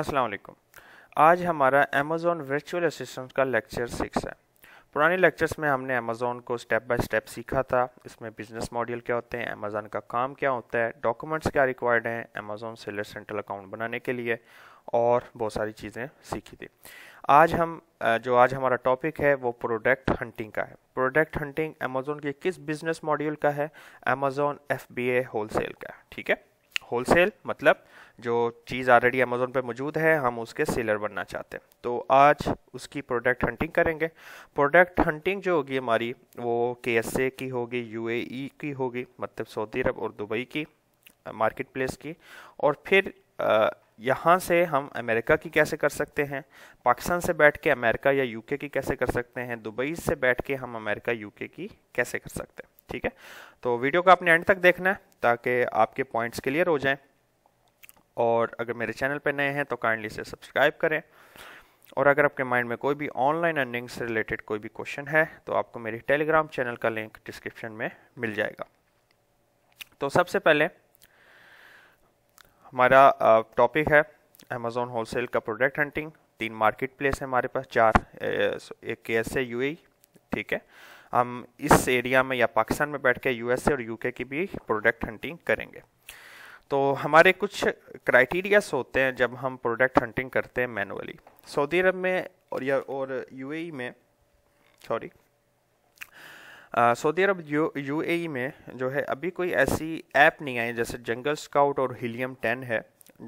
अस्सलाम वालेकुम आज हमारा अमेज़ोन वर्चुअल असिस्टेंट का लेक्चर सिक्स है पुराने लेक्चर्स में हमने अमेज़ोन को स्टेप बाय स्टेप सीखा था इसमें बिजनेस मॉडल क्या होते हैं अमेज़ोन का काम क्या होता है डॉक्यूमेंट्स क्या रिक्वायर्ड हैं अमेज़ोन सेलर सेंट्रल अकाउंट बनाने के लिए और बहुत सारी चीज़ें सीखी थी आज हम जो आज हमारा टॉपिक है वो प्रोडक्ट हंटिंग का है प्रोडक्ट हंटिंग अमेज़ोन के किस बिज़नेस मॉड्यूल का है Amazon F B A sale का ठीक है होलसेल मतलब जो चीज़ ऑलरेडी अमेजोन पे मौजूद है हम उसके सेलर बनना चाहते हैं तो आज उसकी प्रोडक्ट हंटिंग करेंगे प्रोडक्ट हंटिंग जो होगी हमारी वो के एस ए की होगी यू ए ई की होगी मतलब सऊदी अरब और दुबई की मार्केट प्लेस की और फिर यहाँ से हम अमेरिका की कैसे कर सकते हैं पाकिस्तान से बैठ के अमेरिका या यूके की कैसे कर सकते हैं दुबई से बैठ के हम अमेरिका यूके की कैसे कर सकते हैं ठीक है तो वीडियो को आपने एंड तक देखना है ताकि आपके पॉइंट्स क्लियर हो जाएं और अगर मेरे चैनल पर नए हैं तो काइंडली इसे सब्सक्राइब करें और अगर आपके माइंड में कोई भी ऑनलाइन अर्निंग से रिलेटेड कोई भी क्वेश्चन है तो आपको मेरे टेलीग्राम चैनल का लिंक डिस्क्रिप्शन में मिल जाएगा तो सबसे पहले हमारा टॉपिक है अमेजोन होलसेल का प्रोडक्ट हंटिंग तीन मार्केट प्लेस है हमारे पास चार एक के एस ए यू ठीक है हम इस एरिया में या पाकिस्तान में बैठ के यूएसए और यूके की भी प्रोडक्ट हंटिंग करेंगे तो हमारे कुछ क्राइटेरियाज होते हैं जब हम प्रोडक्ट हंटिंग करते हैं मैनुअली सऊदी अरब में और या और यूएई e में sorry Saudi Arab U A e में जो है अभी कोई ऐसी ऐप नहीं आई जैसे जंगल स्काउट और हीलियम टेन है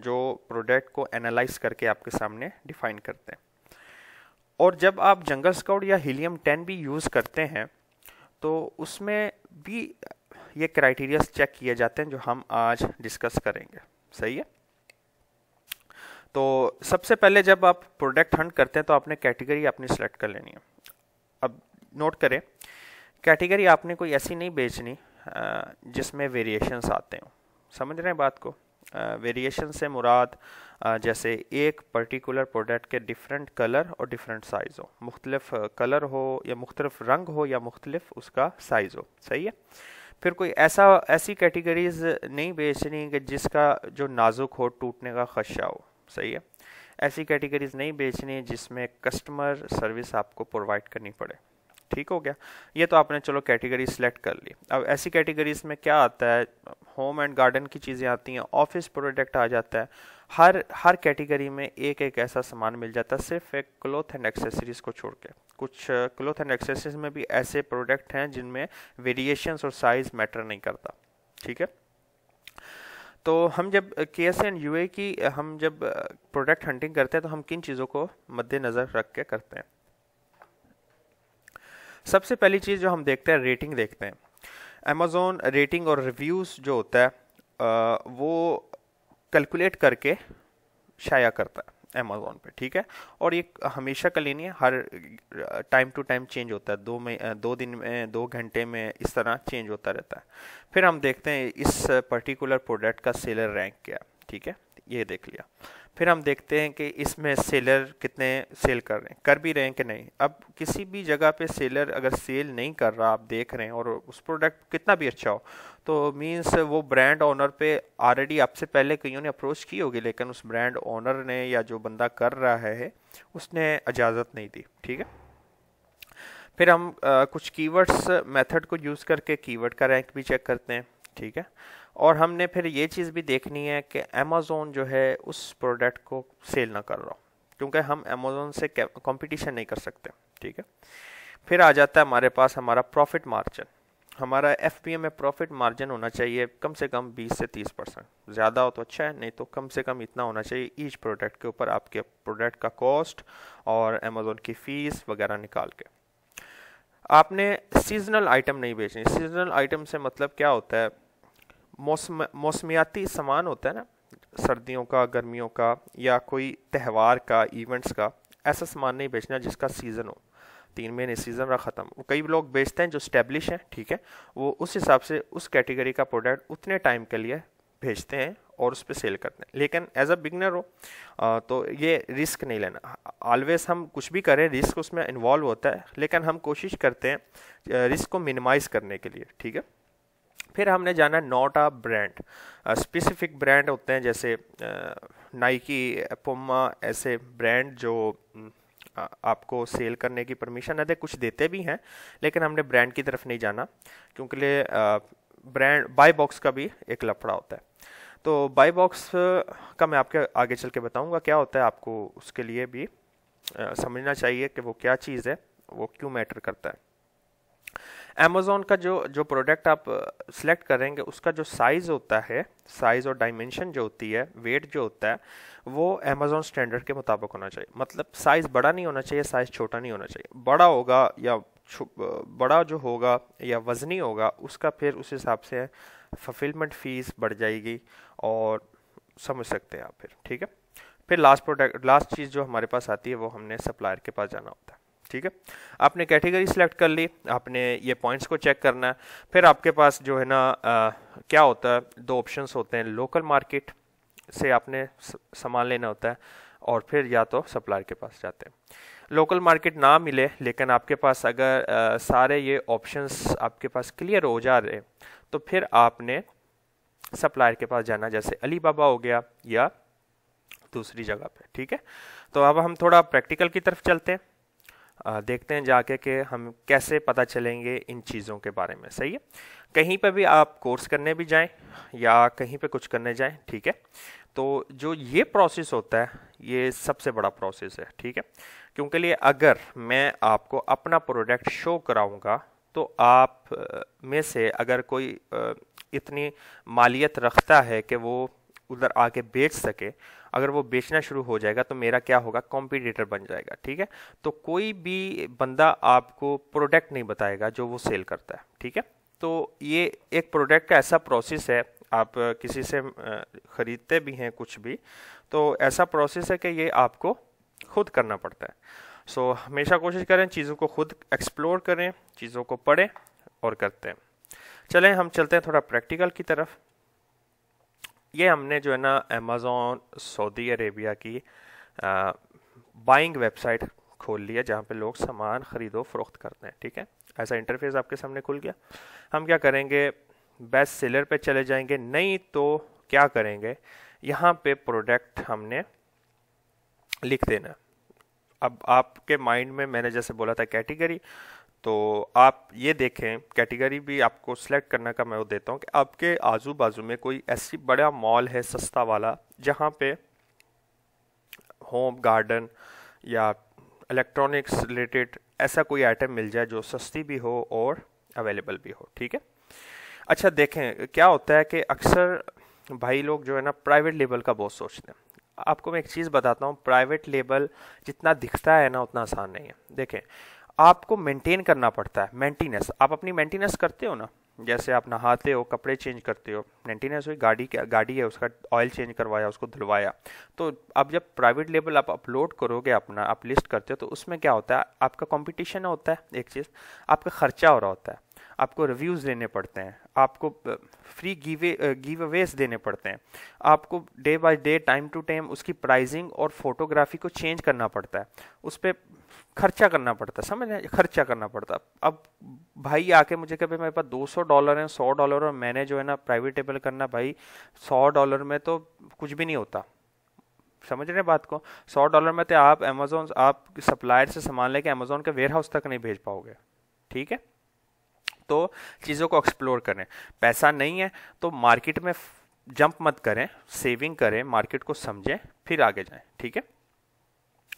जो प्रोडक्ट को एनालाइज करके आपके सामने डिफाइन करते हैं और जब आप जंगल स्काउट या हीलियम टेन भी यूज़ करते हैं तो उसमें भी ये क्राइटेरियाज चेक किए जाते हैं जो हम आज डिस्कस करेंगे सही है तो सबसे पहले जब आप प्रोडक्ट हंट करते हैं तो आपने कैटेगरी अपनी सेलेक्ट कर लेनी है अब नोट करें कैटेगरी आपने कोई ऐसी नहीं बेचनी जिसमें वेरिएशंस आते हो समझ रहे हैं बात को वेरिएशन से मुराद जैसे एक पर्टिकुलर प्रोडक्ट के डिफरेंट कलर और डिफरेंट साइज़ हो मुख्तलिफ कलर हो या मुख्तलिफ रंग हो या मुख्तलिफ उसका साइज़ हो सही है फिर कोई ऐसा ऐसी कैटेगरीज नहीं बेचनी कि जिसका जो नाजुक हो टूटने का खदशा हो सही है ऐसी कैटेगरीज नहीं बेचनी जिसमें कस्टमर सर्विस आपको प्रोवाइड करनी पड़े ठीक हो गया ये तो आपने चलो कैटेगरी सेलेक्ट कर ली अब ऐसी कैटेगरीज में क्या आता है होम एंड गार्डन की चीज़ें आती हैं ऑफिस प्रोडक्ट आ जाता है हर हर कैटेगरी में एक एक ऐसा सामान मिल जाता है सिर्फ एक क्लोथ एंड एक्सेसरीज़ को छोड़ के कुछ क्लोथ एंड एक्सेसरीज में भी ऐसे प्रोडक्ट हैं जिनमें वेरिएशंस और साइज़ मैटर नहीं करता ठीक है तो हम जब के एस एंड यू की हम जब प्रोडक्ट हंटिंग करते हैं तो हम किन चीज़ों को मद्देनज़र रख के करते हैं सबसे पहली चीज़ जो हम देखते हैं रेटिंग देखते हैं अमेज़ोन रेटिंग और रिव्यूज़ जो होता है आ, वो कैलकुलेट करके शाया करता है अमेज़ोन पे ठीक है और ये हमेशा का लेनी है हर टाइम टू टाइम चेंज होता है दो में दो दिन में दो घंटे में इस तरह चेंज होता रहता है फिर हम देखते हैं इस पर्टिकुलर प्रोडक्ट का सेलर रैंक क्या ठीक है ये देख लिया फिर हम देखते हैं कि इसमें सेलर कितने सेल कर रहे हैं कर भी रहे हैं कि नहीं अब किसी भी जगह पे सेलर अगर सेल नहीं कर रहा आप देख रहे हैं और उस प्रोडक्ट कितना भी अच्छा हो तो मींस वो ब्रांड ओनर पे ऑलरेडी आपसे पहले कईयों ने अप्रोच की होगी लेकिन उस ब्रांड ओनर ने या जो बंदा कर रहा है उसने इजाज़त नहीं दी ठीक है फिर हम आ, कुछ कीवर्ड्स मेथड को यूज़ करके कीवर्ड का रैंक भी चेक करते हैं ठीक है और हमने फिर ये चीज़ भी देखनी है कि अमेज़ोन जो है उस प्रोडक्ट को सेल ना कर रहा हो क्योंकि हम अमेज़ोन से कंपटीशन नहीं कर सकते ठीक है फिर आ जाता है हमारे पास हमारा प्रॉफिट मार्जिन हमारा एफ में प्रॉफिट मार्जिन होना चाहिए कम से कम 20 से 30 परसेंट ज़्यादा हो तो अच्छा है नहीं तो कम से कम इतना होना चाहिए ईच प्रोडक्ट के ऊपर आपके प्रोडक्ट का कॉस्ट और अमेज़ोन की फ़ीस वगैरह निकाल के आपने सीजनल आइटम नहीं बेचनी सीजनल आइटम से मतलब क्या होता है मौसम मौसमियाती सामान होता है ना सर्दियों का गर्मियों का या कोई त्यौहार का इवेंट्स का ऐसा सामान नहीं बेचना जिसका सीज़न हो तीन महीने सीज़न रहा ख़त्म कई लोग बेचते हैं जो स्टैब्लिश हैं ठीक है वो उस हिसाब से उस कैटेगरी का प्रोडक्ट उतने टाइम के लिए भेजते हैं और उस पर सेल करते हैं लेकिन एज अ बिगनर हो आ, तो ये रिस्क नहीं लेना ऑलवेज हम कुछ भी करें रिस्क उसमें इन्वॉल्व होता है लेकिन हम कोशिश करते हैं रिस्क को मिनिमाइज़ करने के लिए ठीक है फिर हमने जाना not a brand specific brand होते हैं जैसे नाइकी पुमा ऐसे ब्रांड जो आपको सेल करने की परमिशन है कुछ देते भी हैं लेकिन हमने ब्रांड की तरफ नहीं जाना क्योंकि ब्रांड बाय बॉक्स का भी एक लफड़ा होता है तो बाय बॉक्स का मैं आपके आगे चल के बताऊँगा क्या होता है आपको उसके लिए भी समझना चाहिए कि वो क्या चीज़ है वो क्यों मैटर करता है अमेजोन का जो जो प्रोडक्ट आप सेलेक्ट uh, करेंगे उसका जो साइज़ होता है साइज़ और डायमेंशन जो होती है वेट जो होता है वो अमेजोन स्टैंडर्ड के मुताबिक होना चाहिए मतलब साइज़ बड़ा नहीं होना चाहिए साइज़ छोटा नहीं होना चाहिए बड़ा होगा या uh, बड़ा जो होगा या वज़नी होगा उसका फिर उस हिसाब से फुलफिलमेंट फ़ीस बढ़ जाएगी और समझ सकते हैं आप फिर ठीक है फिर लास्ट प्रोडक्ट लास्ट चीज़ जो हमारे पास आती है वो हमने सप्लायर के पास जाना होता है ठीक है आपने कैटेगरी सेलेक्ट कर ली आपने ये पॉइंट्स को चेक करना है फिर आपके पास जो है ना आ, क्या होता है दो ऑप्शंस होते हैं लोकल मार्केट से आपने सामान लेना होता है और फिर या तो सप्लायर के पास जाते हैं लोकल मार्केट ना मिले लेकिन आपके पास अगर आ, सारे ये ऑप्शंस आपके पास क्लियर हो जा रहे तो फिर आपने सप्लायर के पास जाना जैसे अली बाबा हो गया या दूसरी जगह पे ठीक है तो अब हम थोड़ा प्रैक्टिकल की तरफ चलते हैं देखते हैं जाके कि हम कैसे पता चलेंगे इन चीज़ों के बारे में सही है कहीं पर भी आप कोर्स करने भी जाएं या कहीं पे कुछ करने जाएं ठीक है तो जो ये प्रोसेस होता है ये सबसे बड़ा प्रोसेस है ठीक है क्योंकि लिए अगर मैं आपको अपना प्रोडक्ट शो कराऊंगा तो आप में से अगर कोई इतनी मालियत रखता है कि वो उधर आके बेच सके अगर वो बेचना शुरू हो जाएगा तो मेरा क्या होगा कॉम्पिटिटर बन जाएगा ठीक है तो कोई भी बंदा आपको प्रोडक्ट नहीं बताएगा जो वो सेल करता है ठीक है तो ये एक प्रोडक्ट का ऐसा प्रोसेस है आप किसी से ख़रीदते भी हैं कुछ भी तो ऐसा प्रोसेस है कि ये आपको खुद करना पड़ता है सो so, हमेशा कोशिश करें चीज़ों को खुद एक्सप्लोर करें चीज़ों को पढ़ें और करते हैं चलें हम चलते हैं थोड़ा प्रैक्टिकल की तरफ ये हमने जो है ना अमेज़ोन सऊदी अरेबिया की बाइंग वेबसाइट खोल लिया जहाँ पे लोग सामान ख़रीदो फरोख्त करते हैं ठीक है ऐसा इंटरफेस आपके सामने खुल गया हम क्या करेंगे बेस्ट सेलर पे चले जाएंगे नहीं तो क्या करेंगे यहाँ पे प्रोडक्ट हमने लिख देना अब आपके माइंड में मैंने जैसे बोला था कैटेगरी तो आप ये देखें कैटेगरी भी आपको सिलेक्ट करने का मैं वो देता हूँ कि आपके आजू बाजू में कोई ऐसी बड़ा मॉल है सस्ता वाला जहाँ पे होम गार्डन या इलेक्ट्रॉनिक्स रिलेटेड ऐसा कोई आइटम मिल जाए जो सस्ती भी हो और अवेलेबल भी हो ठीक है अच्छा देखें क्या होता है कि अक्सर भाई लोग जो है ना प्राइवेट लेबल का बहुत सोचते हैं आपको मैं एक चीज़ बताता हूँ प्राइवेट लेबल जितना दिखता है ना उतना आसान नहीं है देखें आपको मेंटेन करना पड़ता है मेंटेनेंस आप अपनी मेंटेनेंस करते हो ना जैसे आप नहाते हो कपड़े चेंज करते हो मेंटेनेंस हुई गाड़ी गाड़ी है उसका ऑयल चेंज करवाया उसको धुलवाया तो अब जब प्राइवेट लेवल आप अपलोड करोगे अपना आप लिस्ट करते हो तो उसमें क्या होता है आपका कंपटीशन होता है एक चीज़ आपका खर्चा हो रहा होता है आपको रिव्यूज़ देने पड़ते हैं आपको फ्री गिवे गिव अवेज देने पड़ते हैं आपको day by day time to time उसकी प्राइजिंग और फोटोग्राफी को चेंज करना पड़ता है उस पर खर्चा करना पड़ता समझ रहे खर्चा करना पड़ता अब भाई आके मुझे कहे मेरे पास दो सौ डॉलर हैं सौ डॉलर और मैंने जो है ना प्राइवेट टेबल करना भाई सौ डॉलर में तो कुछ भी नहीं होता समझ रहे हैं बात को सौ डॉलर में तो आप अमेजोन आप सप्लायर से सामान लेके अमेजोन के वेयर हाउस तक नहीं भेज पाओगे ठीक है तो चीज़ों को एक्सप्लोर करें पैसा नहीं है तो मार्केट में जंप मत करें सेविंग करें मार्केट को समझें फिर आगे जाएं ठीक है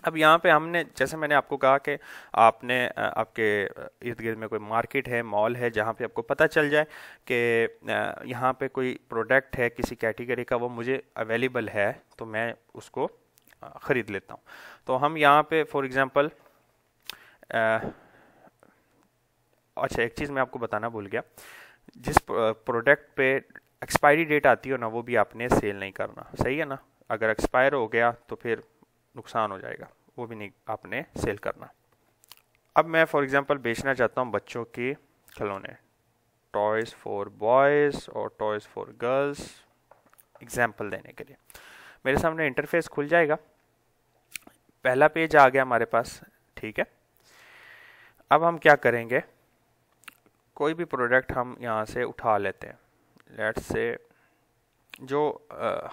अब यहाँ पे हमने जैसे मैंने आपको कहा कि आपने आपके इर्द गिर्द में कोई मार्केट है मॉल है जहाँ पे आपको पता चल जाए कि यहाँ पे कोई प्रोडक्ट है किसी कैटेगरी का वो मुझे अवेलेबल है तो मैं उसको ख़रीद लेता हूँ तो हम यहाँ पे फॉर एग्ज़ाम्पल अच्छा एक चीज़ मैं आपको बताना भूल गया जिस प्रोडक्ट पे एक्सपायरी डेट आती हो ना वो भी आपने सेल नहीं करना सही है ना अगर एक्सपायर हो गया तो फिर नुकसान हो जाएगा वो भी नहीं आपने सेल करना अब मैं फॉर एग्जांपल बेचना चाहता हूँ बच्चों के खिलौने टॉयज़ फॉर बॉयज़ और टॉयज़ फॉर गर्ल्स एग्जाम्पल देने के लिए मेरे सामने इंटरफेस खुल जाएगा पहला पेज आ गया हमारे पास ठीक है अब हम क्या करेंगे कोई भी प्रोडक्ट हम यहाँ से उठा लेते हैं लेट्स से जो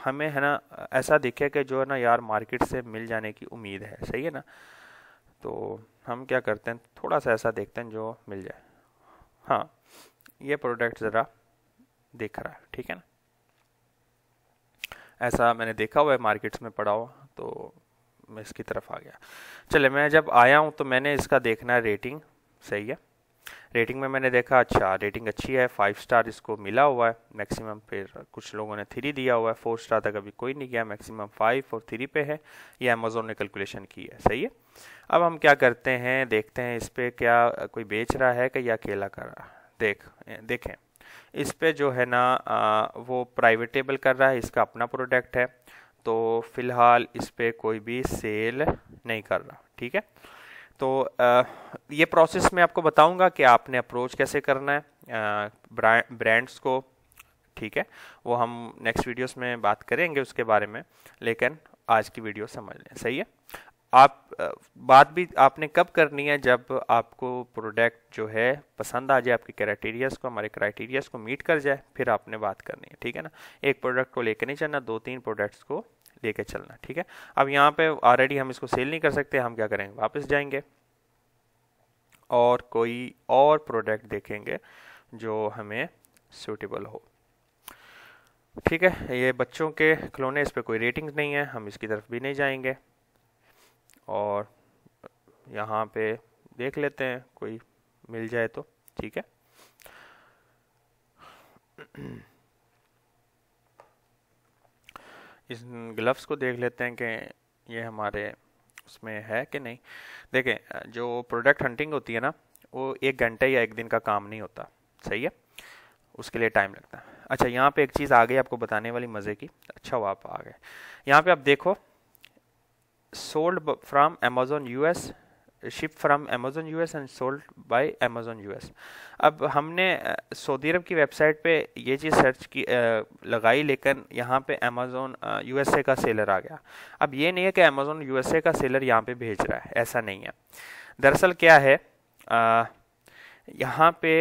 हमें है ना ऐसा दिखे कि जो है ना यार मार्केट से मिल जाने की उम्मीद है सही है ना तो हम क्या करते हैं थोड़ा सा ऐसा देखते हैं जो मिल जाए हाँ ये प्रोडक्ट ज़रा देख रहा है ठीक है ना ऐसा मैंने देखा हुआ है मार्केट्स में पड़ा हुआ तो मैं इसकी तरफ आ गया चले मैं जब आया हूँ तो मैंने इसका देखना रेटिंग सही है रेटिंग में मैंने देखा अच्छा रेटिंग अच्छी है फाइव स्टार इसको मिला हुआ है मैक्सिमम फिर कुछ लोगों ने थ्री दिया हुआ है फोर स्टार तक अभी कोई नहीं गया मैक्सिमम फाइव और थ्री पे है ये अमेजोन ने कैलकुलेशन की है सही है अब हम क्या करते हैं देखते हैं इस पर क्या कोई बेच रहा है कि या अकेला कर रहा है देख देखें इस पर जो है ना वो प्राइवेटेबल कर रहा है इसका अपना प्रोडक्ट है तो फ़िलहाल इस पर कोई भी सेल नहीं कर रहा ठीक है तो ये प्रोसेस मैं आपको बताऊंगा कि आपने अप्रोच कैसे करना है ब्रांड्स को ठीक है वो हम नेक्स्ट वीडियोस में बात करेंगे उसके बारे में लेकिन आज की वीडियो समझ लें सही है आप बात भी आपने कब करनी है जब आपको प्रोडक्ट जो है पसंद आ जाए आपके क्राइटेरियाज को हमारे क्राइटेरियाज को मीट कर जाए फिर आपने बात करनी है ठीक है ना एक प्रोडक्ट को लेकर नहीं चलना दो तीन प्रोडक्ट्स को लेके चलना ठीक है अब यहाँ पे ऑलरेडी हम इसको सेल नहीं कर सकते हम क्या करेंगे वापस जाएंगे और कोई और प्रोडक्ट देखेंगे जो हमें सूटेबल हो ठीक है ये बच्चों के खिलौने इस पर कोई रेटिंग नहीं है हम इसकी तरफ भी नहीं जाएंगे और यहाँ पे देख लेते हैं कोई मिल जाए तो ठीक है इस ग्लव्स को देख लेते हैं कि ये हमारे उसमें है कि नहीं देखें जो प्रोडक्ट हंटिंग होती है ना वो एक घंटे या एक दिन का काम नहीं होता सही है उसके लिए टाइम लगता है अच्छा यहाँ पे एक चीज़ आ गई आपको बताने वाली मज़े की अच्छा वो आप आ गए यहाँ पे आप देखो sold from Amazon s ship from Amazon US and sold by Amazon US अब हमने सऊदी अरब की वेबसाइट पे ये चीज़ सर्च की लगाई लेकिन यहाँ पे अमेजोन यूएसए का सेलर आ गया अब ये नहीं है कि अमेजोन यू एस ए का सेलर यहाँ पे भेज रहा है ऐसा नहीं है दरअसल क्या है यहाँ पे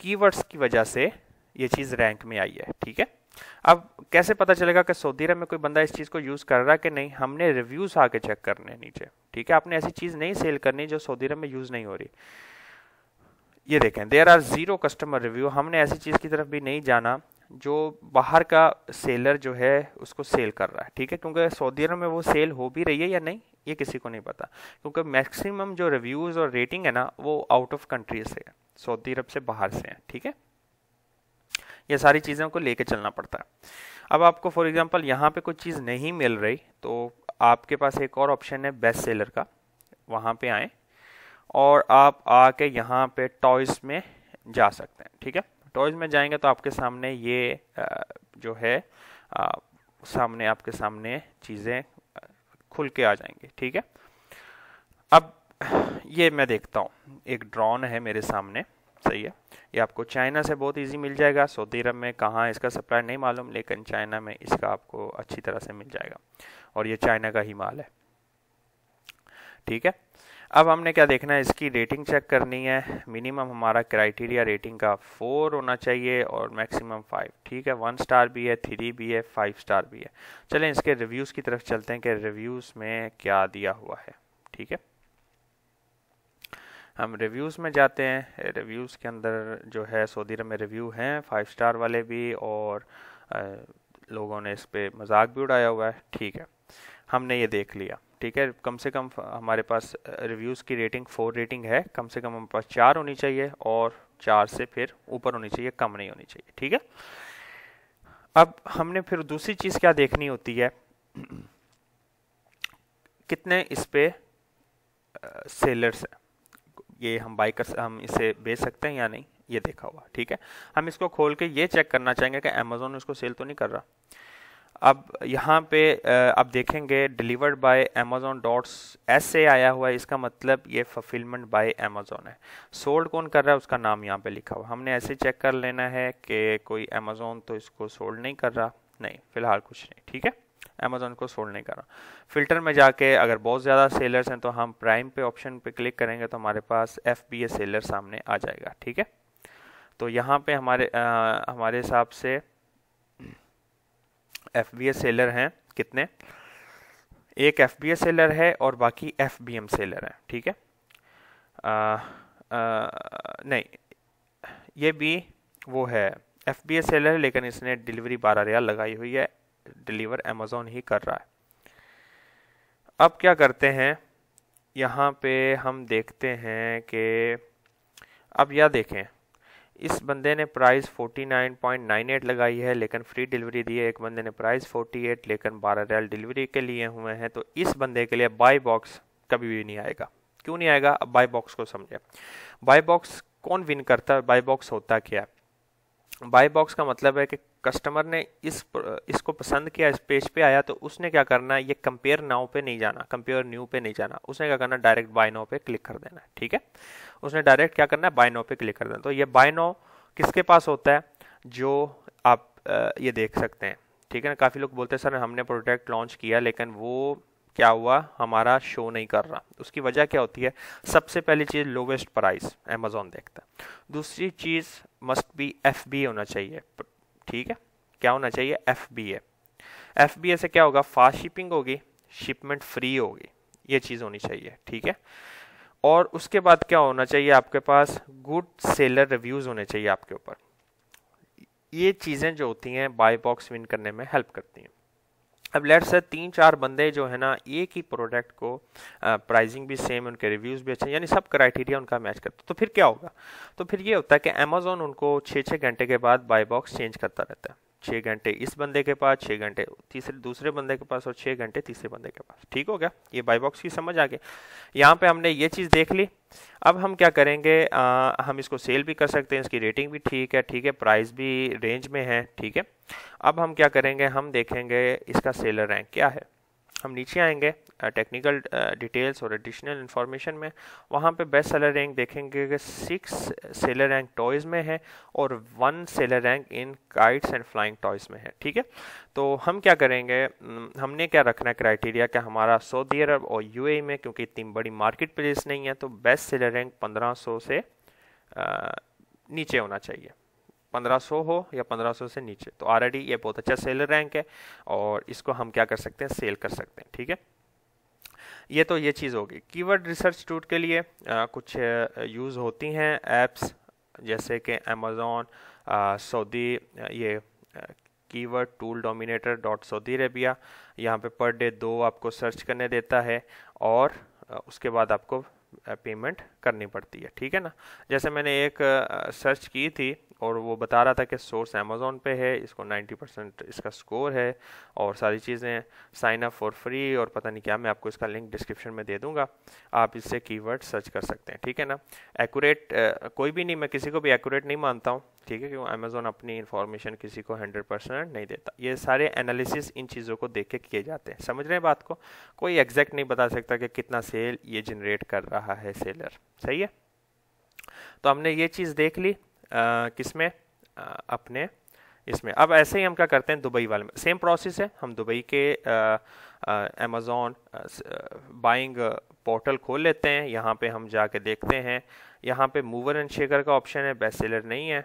कीवर्ड्स की वजह से ये चीज़ रैंक में आई है ठीक है अब कैसे पता चलेगा कि सऊदी अरब में कोई बंदा इस चीज़ को यूज़ कर रहा है कि नहीं हमने रिव्यूज़ आके चेक करने नीचे ठीक है आपने ऐसी चीज़ नहीं सेल करनी जो सऊदी अरब में यूज़ नहीं हो रही ये देखें there are zero customer review हमने ऐसी चीज़ की तरफ भी नहीं जाना जो बाहर का सेलर जो है उसको सेल कर रहा है ठीक है क्योंकि सऊदी अरब में वो सेल हो भी रही है या नहीं ये किसी को नहीं पता क्योंकि मैक्सिमम जो रिव्यूज़ और रेटिंग है ना वो आउट ऑफ कंट्री से है सऊदी अरब से बाहर से है ठीक है ये सारी चीज़ों को लेके चलना पड़ता है अब आपको फॉर एग्जांपल यहाँ पे कोई चीज़ नहीं मिल रही तो आपके पास एक और ऑप्शन है बेस्ट सेलर का वहाँ पे आएँ और आप आके यहाँ पे टॉयज़ में जा सकते हैं ठीक है टॉयज़ में जाएंगे तो आपके सामने ये जो है सामने आपके सामने चीज़ें खुल के आ जाएंगी ठीक है अब ये मैं देखता हूँ एक ड्रॉन है मेरे सामने सही है ये आपको चाइना से बहुत इजी मिल जाएगा सऊदी अरब में कहाँ इसका सप्लाई नहीं मालूम लेकिन चाइना में इसका आपको अच्छी तरह से मिल जाएगा और ये चाइना का ही माल है ठीक है अब हमने क्या देखना है इसकी रेटिंग चेक करनी है मिनिमम हमारा क्राइटेरिया रेटिंग का फोर होना चाहिए और मैक्सिमम फाइव ठीक है वन स्टार भी है थ्री भी है फाइव स्टार भी है चलें इसके रिव्यूज़ की तरफ चलते हैं कि रिव्यूज़ में क्या दिया हुआ है ठीक है हम रिव्यूज़ में जाते हैं रिव्यूज़ eh, के अंदर जो है सऊदी अरब में रिव्यू हैं फाइव स्टार वाले भी और आ, eh, लोगों ने इस पर मजाक भी उड़ाया हुआ है ठीक है हमने ये देख लिया ठीक है कम से कम हमारे पास रिव्यूज़ eh, की रेटिंग फोर रेटिंग है कम से कम हमारे पास चार होनी चाहिए और चार से फिर ऊपर होनी चाहिए कम नहीं होनी चाहिए ठीक है अब हमने फिर दूसरी चीज़ क्या देखनी होती है कितने इस पर सेलर्स हैं ये हम बाई कर हम इसे बेच सकते हैं या नहीं ये देखा हुआ ठीक है हम इसको खोल के ये चेक करना चाहेंगे कि अमेजोन इसको सेल तो नहीं कर रहा अब यहाँ पे आप देखेंगे delivered by Amazon dots s आया हुआ है इसका मतलब ये फुलफिलमेंट बाय अमेजोन है सोल्ड कौन कर रहा है उसका नाम यहाँ पे लिखा हुआ हमने ऐसे चेक कर लेना है कि कोई अमेजोन तो इसको सोल्ड नहीं कर रहा नहीं फ़िलहाल कुछ नहीं ठीक है अमेजोन को सोल्ड नहीं कर रहा फिल्टर में जाके अगर बहुत ज़्यादा सेलर्स हैं तो हम प्राइम पे ऑप्शन पे क्लिक करेंगे तो हमारे पास एफ बी ए सेलर सामने आ जाएगा ठीक है तो यहाँ पे हमारे आ, हमारे हिसाब से एफ बी ए सेलर हैं कितने एक एफ बी ए सेलर है और बाकी एफ बी एम सेलर हैं ठीक है आ, आ, नहीं ये भी वो है एफ बी ए सेलर है लेकिन इसने डिलीवरी बारह रियाल लगाई हुई है डिलीवर अमेज़ोन ही कर रहा है अब क्या करते हैं यहाँ पे हम देखते हैं कि अब यह देखें इस बंदे ने प्राइस 49.98 लगाई है लेकिन फ्री डिलीवरी दी है एक बंदे ने प्राइस 48 लेकिन बारह रियल डिलीवरी के लिए हुए हैं तो इस बंदे के लिए बाई बॉक्स कभी भी नहीं आएगा क्यों नहीं आएगा अब बाई बॉक्स को समझें बाई बॉक्स कौन विन करता है बाई बॉक्स होता क्या है बाय बॉक्स का मतलब है कि कस्टमर ने इस इसको पसंद किया इस पेज पे आया तो उसने क्या करना है ये कंपेयर नाउ पे नहीं जाना कंपेयर न्यू पे नहीं जाना उसने क्या करना डायरेक्ट बाय नाउ पे क्लिक कर देना है ठीक है उसने डायरेक्ट क्या करना है बाय नाउ पे क्लिक कर देना तो ये बाय नाउ किसके पास होता है जो आप ये देख सकते हैं ठीक है ना काफ़ी लोग बोलते हैं सर हमने प्रोडक्ट लॉन्च किया लेकिन वो क्या हुआ हमारा शो नहीं कर रहा उसकी वजह क्या होती है सबसे पहली चीज़ लोवेस्ट प्राइस अमेजोन देखता है दूसरी चीज़ मस्ट बी एफ बी होना चाहिए ठीक है क्या होना चाहिए F B A F B A से क्या होगा फास्ट शिपिंग होगी शिपमेंट फ्री होगी ये चीज़ होनी चाहिए ठीक है और उसके बाद क्या होना चाहिए आपके पास गुड सेलर रिव्यूज़ होने चाहिए आपके ऊपर ये चीज़ें जो होती हैं बाय बॉक्स विन करने में हेल्प करती हैं अब लेट से तीन चार बंदे जो है ना एक ही प्रोडक्ट को प्राइसिंग भी सेम उनके रिव्यूज़ भी अच्छे यानी सब क्राइटेरिया उनका मैच करता तो फिर क्या होगा तो फिर ये होता है कि अमेज़ोन उनको छः छः घंटे के बाद बाय बॉक्स चेंज करता रहता है छः घंटे इस बंदे के पास छः घंटे तीसरे दूसरे बंदे के पास और छः घंटे तीसरे बंदे के पास ठीक हो गया ये बाई बॉक्स की समझ आ गई यहाँ पे हमने ये चीज़ देख ली अब हम क्या करेंगे आ, हम इसको सेल भी कर सकते हैं इसकी रेटिंग भी ठीक है ठीक है प्राइस भी रेंज में है ठीक है अब हम क्या करेंगे हम देखेंगे इसका सेलर रैंक क्या है हम नीचे आएंगे टेक्निकल डिटेल्स और एडिशनल इन्फॉर्मेशन में वहाँ पे बेस्ट सेलर रैंक देखेंगे कि सिक्स सेलर रैंक टॉयज़ में है और one seller rank in kites and flying toys में है ठीक है तो हम क्या करेंगे हमने क्या रखना है क्राइटेरिया क्या हमारा सऊदी अरब और यू e में क्योंकि इतनी बड़ी मार्केट प्लेस नहीं है तो बेस्ट सेलर रैंक पंद्रह से आ, नीचे होना चाहिए 1500 हो या 1500 से नीचे तो ऑलरेडी ये बहुत अच्छा सेलर रैंक है और इसको हम क्या कर सकते हैं सेल कर सकते हैं ठीक है ये तो ये चीज़ होगी कीवर्ड रिसर्च टूट के लिए आ, कुछ यूज़ होती हैं ऐप्स जैसे कि अमेज़ोन सऊदी ये keyword tool dominator dot Saudi Arabia यहाँ पे पर डे दो आपको सर्च करने देता है और उसके बाद आपको पेमेंट करनी पड़ती है ठीक है ना जैसे मैंने एक सर्च की थी और वो बता रहा था कि सोर्स अमेज़ोन पे है इसको 90 परसेंट इसका स्कोर है और सारी चीज़ें साइन अप फॉर फ्री और पता नहीं क्या मैं आपको इसका लिंक डिस्क्रिप्शन में दे दूंगा आप इससे कीवर्ड सर्च कर सकते हैं ठीक है ना एक्यूरेट कोई भी नहीं मैं किसी को भी एक्यूरेट नहीं मानता हूँ ठीक है क्योंकि अमेज़ोन अपनी इन्फॉर्मेशन किसी को हंड्रेड परसेंट नहीं देता ये सारे एनालिसिस इन चीज़ों को देख के किए जाते हैं समझ रहे हैं बात को कोई एग्जैक्ट नहीं बता सकता कि कितना सेल ये जनरेट कर रहा है सेलर सही है तो हमने ये चीज़ देख ली किसमें अपने इसमें अब ऐसे ही हम क्या करते हैं दुबई वाले में सेम प्रोसेस है हम दुबई के अमेज़ोन बाइंग पोर्टल खोल लेते हैं यहाँ पे हम जाके देखते हैं यहाँ पे मूवर एंड शेकर का ऑप्शन है बेस्ट सेलर नहीं है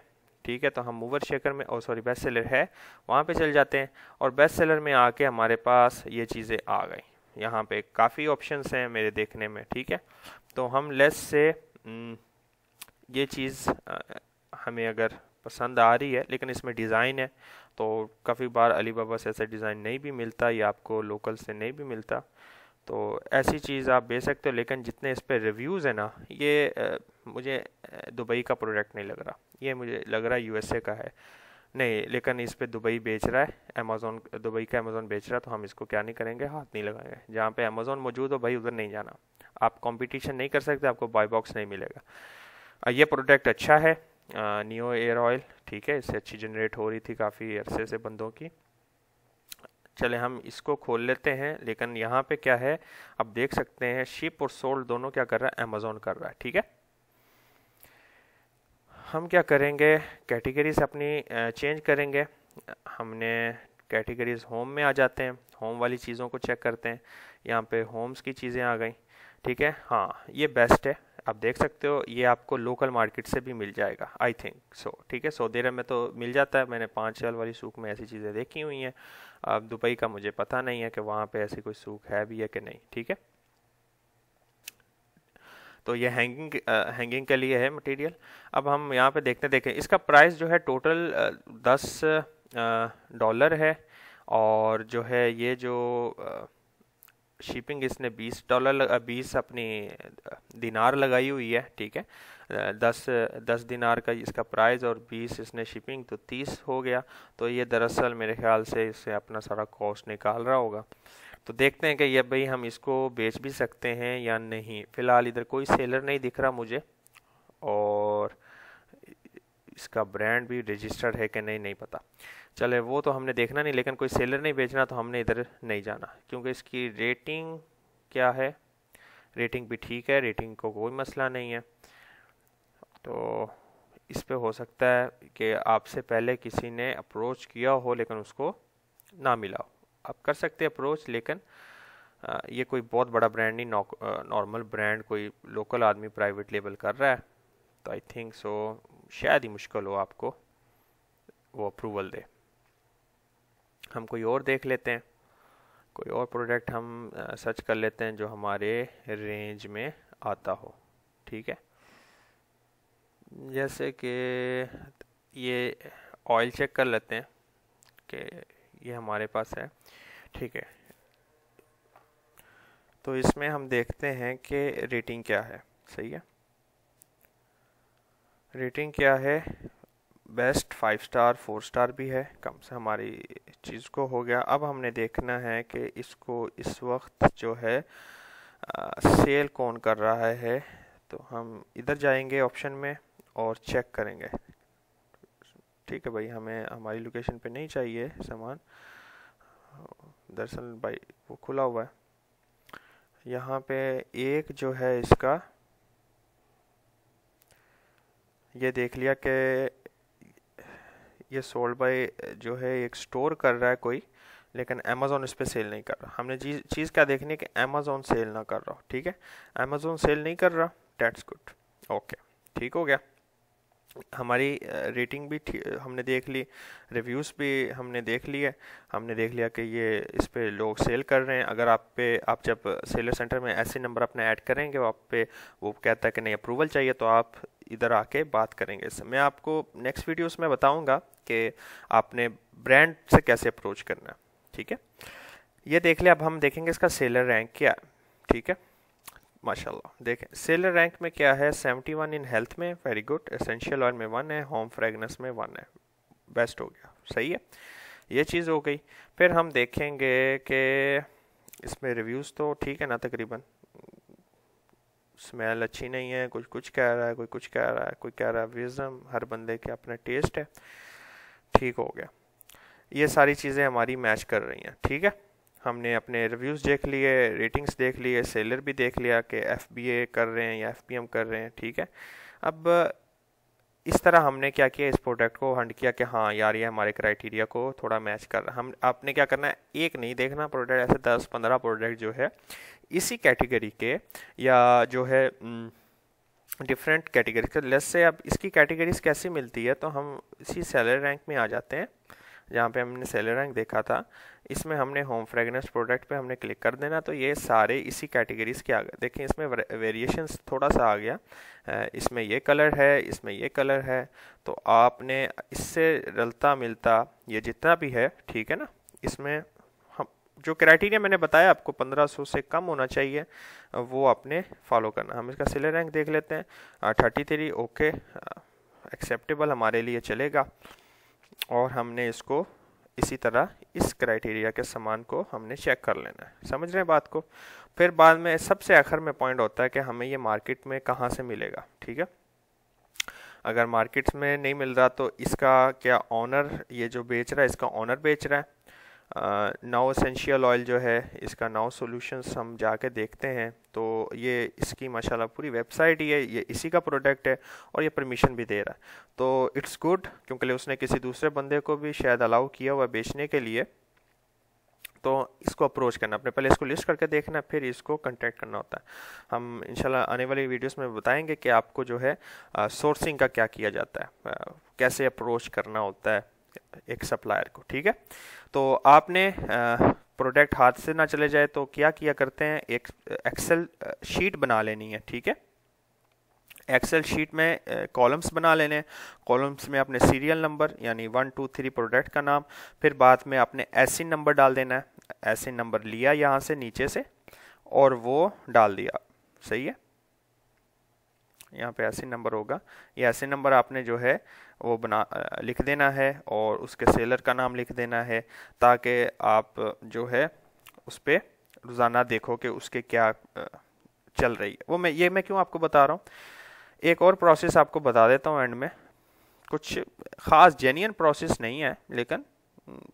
ठीक है तो हम मूवर शेकर में और सॉरी बेस्ट सेलर है वहाँ पे चल जाते हैं और बेस्ट सेलर में आके हमारे पास ये चीज़ें आ गई यहाँ पे काफ़ी ऑप्शंस हैं मेरे देखने में ठीक है तो हम लेस से हम्म, ये चीज़ हमें अगर पसंद आ रही है लेकिन इसमें डिज़ाइन है तो काफ़ी बार अली बाबा से ऐसा डिज़ाइन नहीं भी मिलता या आपको लोकल से नहीं भी मिलता तो ऐसी चीज़ आप दे सकते हो लेकिन जितने इस पर रिव्यूज़ हैं ना ये आ, मुझे दुबई का प्रोडक्ट नहीं लग रहा ये मुझे लग रहा है यूएसए का है नहीं लेकिन इस पर दुबई बेच रहा है अमेज़ोन दुबई का अमेज़ोन बेच रहा है तो हम इसको क्या नहीं करेंगे हाथ नहीं लगाएंगे जहाँ पे अमेज़ोन मौजूद हो भाई उधर नहीं जाना आप कंपटीशन नहीं कर सकते आपको बाय बॉक्स नहीं मिलेगा ये प्रोडक्ट अच्छा है नियो एयर ऑयल ठीक है इससे अच्छी जनरेट हो रही थी काफ़ी अरसे से बंदों की चले हम इसको खोल लेते हैं लेकिन यहाँ पे क्या है आप देख सकते हैं शिप और सोल्ड दोनों क्या कर रहा है अमेज़ोन कर रहा है ठीक है हम क्या करेंगे कैटेगरीज अपनी चेंज करेंगे हमने कैटेगरीज होम में आ जाते हैं होम वाली चीज़ों को चेक करते हैं यहाँ पे होम्स की चीज़ें आ गई ठीक है हाँ ये बेस्ट है आप देख सकते हो ये आपको लोकल मार्केट से भी मिल जाएगा आई थिंक सो ठीक है सऊदी अरब में तो मिल जाता है मैंने पाँच साल वाली सूख में ऐसी चीज़ें देखी हुई हैं अब दुबई का मुझे पता नहीं है कि वहाँ पे ऐसी कोई सूख है भी है कि नहीं ठीक है तो ये हैंगिंग हैंगिंग के लिए है मटेरियल अब हम यहाँ पे देखते देखें इसका प्राइस जो है टोटल दस डॉलर है और जो है ये जो शिपिंग इसने बीस डॉलर बीस अपनी दिनार लगाई हुई है ठीक है दस दस दिनार का इसका प्राइस और बीस इसने शिपिंग तो तीस हो गया तो ये दरअसल मेरे ख्याल से इससे अपना सारा कॉस्ट निकाल रहा होगा तो देखते हैं कि ये भाई हम इसको बेच भी सकते हैं या नहीं फ़िलहाल इधर कोई सेलर नहीं दिख रहा मुझे और इसका ब्रांड भी रजिस्टर्ड है कि नहीं नहीं पता चले वो तो हमने देखना नहीं लेकिन कोई सेलर नहीं बेचना तो हमने इधर नहीं जाना क्योंकि इसकी रेटिंग क्या है रेटिंग भी ठीक है रेटिंग को कोई मसला नहीं है तो इस पे हो सकता है कि आपसे पहले किसी ने अप्रोच किया हो लेकिन उसको ना मिला हो आप कर सकते अप्रोच लेकिन ये कोई बहुत बड़ा ब्रांड नहीं नॉर्मल ब्रांड कोई लोकल आदमी प्राइवेट लेबल कर रहा है तो आई थिंक सो शायद ही मुश्किल हो आपको वो अप्रूवल दे हम कोई और देख लेते हैं कोई और प्रोडक्ट हम सर्च कर लेते हैं जो हमारे रेंज में आता हो ठीक है जैसे कि ये ऑयल चेक कर लेते हैं कि ये हमारे पास है ठीक है तो इसमें हम देखते हैं कि रेटिंग क्या है सही है रेटिंग क्या है best five star four star भी है कम से हमारी चीज़ को हो गया अब हमने देखना है कि इसको इस वक्त जो है आ, सेल कौन कर रहा है तो हम इधर जाएंगे ऑप्शन में और चेक करेंगे ठीक है भाई हमें हमारी लोकेशन पे नहीं चाहिए सामान दरअसल भाई वो खुला हुआ है यहाँ पे एक जो है इसका ये देख लिया कि ये सोल्ड बाय जो है एक स्टोर कर रहा है कोई लेकिन अमेज़ोन इस पर सेल नहीं कर रहा हमने चीज़ क्या देखनी है कि अमेज़ोन सेल ना कर रहा हो ठीक है अमेज़ोन सेल नहीं कर रहा डेट्स गुड ओके ठीक हो गया हमारी रेटिंग भी हमने देख ली रिव्यूज़ भी हमने देख लिए हमने देख लिया कि ये इस पर लोग सेल कर रहे हैं अगर आप पे आप जब सेलर सेंटर में ऐसे नंबर अपना ऐड करेंगे वो आप पे वो कहता है कि नहीं अप्रूवल चाहिए तो आप इधर आके बात करेंगे इससे मैं आपको नेक्स्ट वीडियोस में बताऊंगा कि आपने ब्रांड से कैसे अप्रोच करना ठीक है ये देख लिया अब हम देखेंगे इसका सेलर रैंक क्या है ठीक है माशाल्लाह देखें सेलर रैंक में क्या है 71 इन हेल्थ में वेरी गुड एसेंशियल ऑयल में वन है होम फ्रेगनेंस में वन है बेस्ट हो गया सही है ये चीज़ हो गई फिर हम देखेंगे कि इसमें रिव्यूज़ तो ठीक है ना तकरीबन स्मेल अच्छी नहीं है कुछ कुछ कह रहा है कोई कुछ कह रहा है कोई कह रहा है विजम हर बंदे के अपना टेस्ट है ठीक हो गया ये सारी चीज़ें हमारी मैच कर रही हैं ठीक है हमने अपने रिव्यूज़ देख लिए रेटिंग्स देख लिए सेलर भी देख लिया कि एफ कर रहे हैं या एफ कर रहे हैं ठीक है अब इस तरह हमने क्या किया इस प्रोडक्ट को हंड किया कि हाँ यार ये हमारे क्राइटेरिया को थोड़ा मैच कर रहा हम आपने क्या करना है एक नहीं देखना प्रोडक्ट ऐसे दस पंद्रह प्रोडक्ट जो है इसी कैटेगरी के या जो है डिफरेंट कैटेगरी के लेस से अब इसकी कैटेगरीज कैसी मिलती है तो हम इसी सैलरी रैंक में आ जाते हैं जहाँ पे हमने सेलर रैंक देखा था इसमें हमने होम फ्रेगनेंस प्रोडक्ट पे हमने क्लिक कर देना तो ये सारे इसी कैटेगरीज के आ गए देखें इसमें वेरिएशन थोड़ा सा आ गया इसमें ये कलर है इसमें ये कलर है तो आपने इससे रलता मिलता ये जितना भी है ठीक है ना इसमें हम जो क्राइटेरिया मैंने बताया आपको 1500 से कम होना चाहिए वो आपने फॉलो करना हम इसका सिले रैंक देख लेते हैं थर्टी थ्री ओके एक्सेप्टेबल हमारे लिए चलेगा और हमने इसको इसी तरह इस क्राइटेरिया के सामान को हमने चेक कर लेना है समझ रहे हैं बात को फिर बाद में सबसे आखिर में पॉइंट होता है कि हमें ये मार्केट में कहाँ से मिलेगा ठीक है अगर मार्केट्स में नहीं मिल रहा तो इसका क्या ऑनर ये जो बेच रहा है इसका ऑनर बेच रहा है नाव असेंशियल ऑयल जो है इसका नाव सॉल्यूशंस हम जाके देखते हैं तो ये इसकी माशाल्लाह पूरी वेबसाइट ही है ये इसी का प्रोडक्ट है और ये परमिशन भी दे रहा है तो इट्स गुड क्योंकि उसने किसी दूसरे बंदे को भी शायद अलाउ किया हुआ बेचने के लिए तो इसको अप्रोच करना अपने पहले इसको लिस्ट करके देखना फिर इसको कंटेक्ट करना होता है हम इंशाल्लाह आने वाली वीडियोस में बताएंगे कि आपको जो है सोर्सिंग का क्या किया जाता है आ, कैसे अप्रोच करना होता है एक सप्लायर को ठीक है तो आपने प्रोडक्ट हाथ से ना चले जाए तो क्या किया करते हैं एक एक्सेल शीट बना लेनी है ठीक है एक्सेल शीट में कॉलम्स बना लेने कॉलम्स में अपने सीरियल नंबर यानी वन टू थ्री प्रोडक्ट का नाम फिर बाद में आपने एस नंबर डाल देना है एस नंबर लिया यहाँ से नीचे से और वो डाल दिया सही है यहाँ पे ऐसे नंबर होगा ये ऐसे नंबर आपने जो है वो बना लिख देना है और उसके सेलर का नाम लिख देना है ताकि आप जो है उस पर रोज़ाना देखो कि उसके क्या चल रही है वो मैं ये मैं क्यों आपको बता रहा हूँ एक और प्रोसेस आपको बता देता हूँ एंड में कुछ ख़ास जेन्यन प्रोसेस नहीं है लेकिन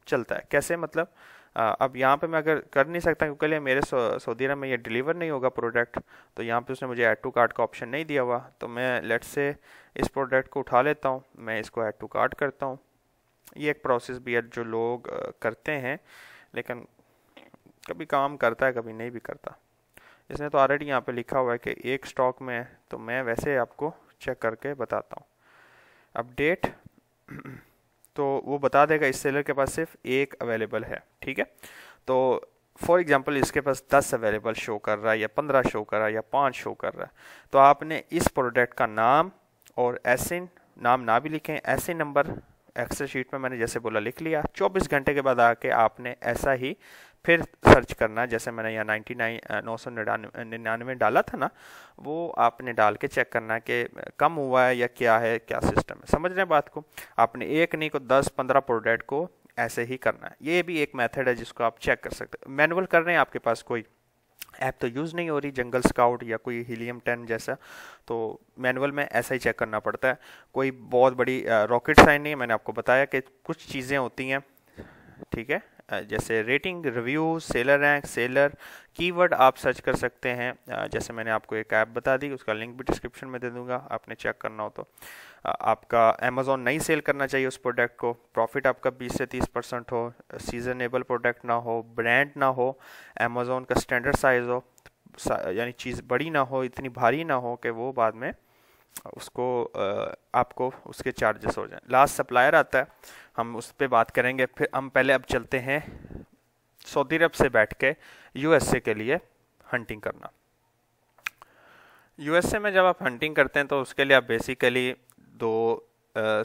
चलता है कैसे मतलब अब यहाँ पे मैं अगर कर नहीं सकता क्योंकि लिए मेरे सऊदी अरब में ये डिलीवर नहीं होगा प्रोडक्ट तो यहाँ पे उसने मुझे ऐड टू कार्ट का ऑप्शन नहीं दिया हुआ तो मैं लेट से इस प्रोडक्ट को उठा लेता हूँ मैं इसको ऐड टू कार्ट करता हूँ ये एक प्रोसेस भी है जो लोग करते हैं लेकिन कभी काम करता है कभी नहीं भी करता इसने तो ऑलरेडी यहाँ पर लिखा हुआ है कि एक स्टॉक में है तो मैं वैसे आपको चेक करके बताता हूँ अपडेट तो वो बता देगा इस सेलर के पास सिर्फ एक अवेलेबल है ठीक है तो फॉर एग्जांपल इसके पास 10 अवेलेबल शो कर रहा है या 15 शो कर रहा है या 5 शो कर रहा है तो आपने इस प्रोडक्ट का नाम और एसिन नाम ना भी लिखें ऐसे नंबर एक्सेल शीट में मैंने जैसे बोला लिख लिया 24 घंटे के बाद आके आपने ऐसा ही फिर सर्च करना जैसे मैंने यहाँ नाइन्टी नाइन नौ सौ निन्यानवे डाला था ना वो आपने डाल के चेक करना कि कम हुआ है या क्या है क्या सिस्टम है समझ रहे हैं बात को आपने एक नहीं को दस पंद्रह प्रोडक्ट को ऐसे ही करना है ये भी एक मेथड है जिसको आप चेक कर सकते हो मैनुअल कर रहे हैं आपके पास कोई ऐप तो यूज़ नहीं हो रही जंगल स्काउट या कोई हीलियम टेन जैसा तो मैनुअल में ऐसा ही चेक करना पड़ता है कोई बहुत बड़ी रॉकेट साइन नहीं है मैंने आपको बताया कि कुछ चीज़ें होती हैं ठीक है जैसे rating review seller rank seller keyword आप सर्च कर सकते हैं जैसे मैंने आपको एक ऐप बता दी उसका लिंक भी डिस्क्रिप्शन में दे दूंगा आपने चेक करना हो तो आपका अमेज़ोन नहीं सेल करना चाहिए उस प्रोडक्ट को प्रॉफिट आपका 20 से 30 परसेंट हो सीजनेबल प्रोडक्ट ना हो ब्रांड ना हो अमेज़ोन का स्टैंडर्ड साइज़ हो यानी चीज़ बड़ी ना हो इतनी भारी ना हो कि वो बाद में उसको आपको उसके चार्जेस हो जाए लास्ट सप्लायर आता है हम उस पर बात करेंगे फिर हम पहले अब चलते हैं सऊदी अरब से बैठ के यूएसए के लिए हंटिंग करना यूएसए में जब आप हंटिंग करते हैं तो उसके लिए आप बेसिकली दो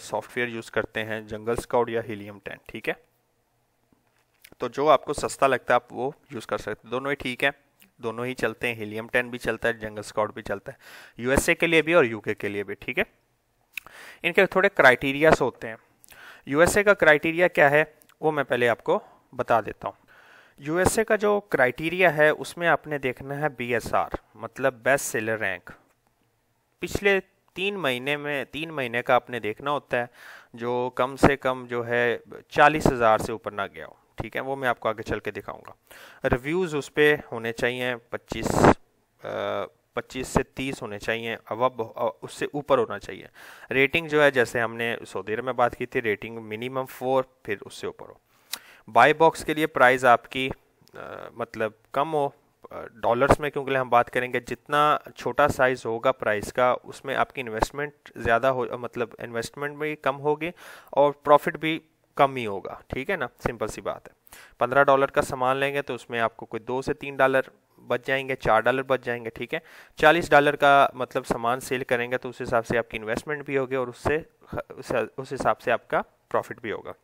सॉफ्टवेयर यूज़ करते हैं जंगल स्काउट या हीलियम टेन ठीक है तो जो आपको सस्ता लगता है आप वो यूज़ कर सकते हैं दोनों ही ठीक है दोनों ही चलते हैं हीलियम टेन भी चलता है जंगल स्काउट भी चलता है यूएसए के लिए भी और यूके के लिए भी ठीक है इनके थोड़े क्राइटेरियाज होते हैं यूएसए का क्राइटेरिया क्या है वो मैं पहले आपको बता देता हूँ यूएसए का जो क्राइटेरिया है उसमें आपने देखना है बी मतलब बेस्ट सेलर रैंक पिछले तीन महीने में तीन महीने का आपने देखना होता है जो कम से कम जो है चालीस हज़ार से ऊपर ना गया हो ठीक है वो मैं आपको आगे चल के दिखाऊंगा रिव्यूज़ उस पर होने चाहिए पच्चीस पच्चीस से तीस होने चाहिए अब उससे ऊपर होना चाहिए रेटिंग जो है जैसे हमने सऊदी अरब में बात की थी रेटिंग मिनिमम फोर फिर उससे ऊपर हो बाय बॉक्स के लिए प्राइस आपकी आ, मतलब कम हो डॉलर्स में क्योंकि हम बात करेंगे जितना छोटा साइज़ होगा प्राइस का उसमें आपकी इन्वेस्टमेंट ज़्यादा हो मतलब इन्वेस्टमेंट भी कम होगी और प्रॉफिट भी कम ही होगा ठीक है ना सिंपल सी बात है पंद्रह डॉलर का सामान लेंगे तो उसमें आपको कोई दो से तीन डॉलर बच जाएंगे चार डॉलर बच जाएंगे ठीक है चालीस डॉलर का मतलब सामान सेल करेंगे तो उस हिसाब से आपकी इन्वेस्टमेंट भी होगी और उससे उस हिसाब से आपका प्रॉफिट भी होगा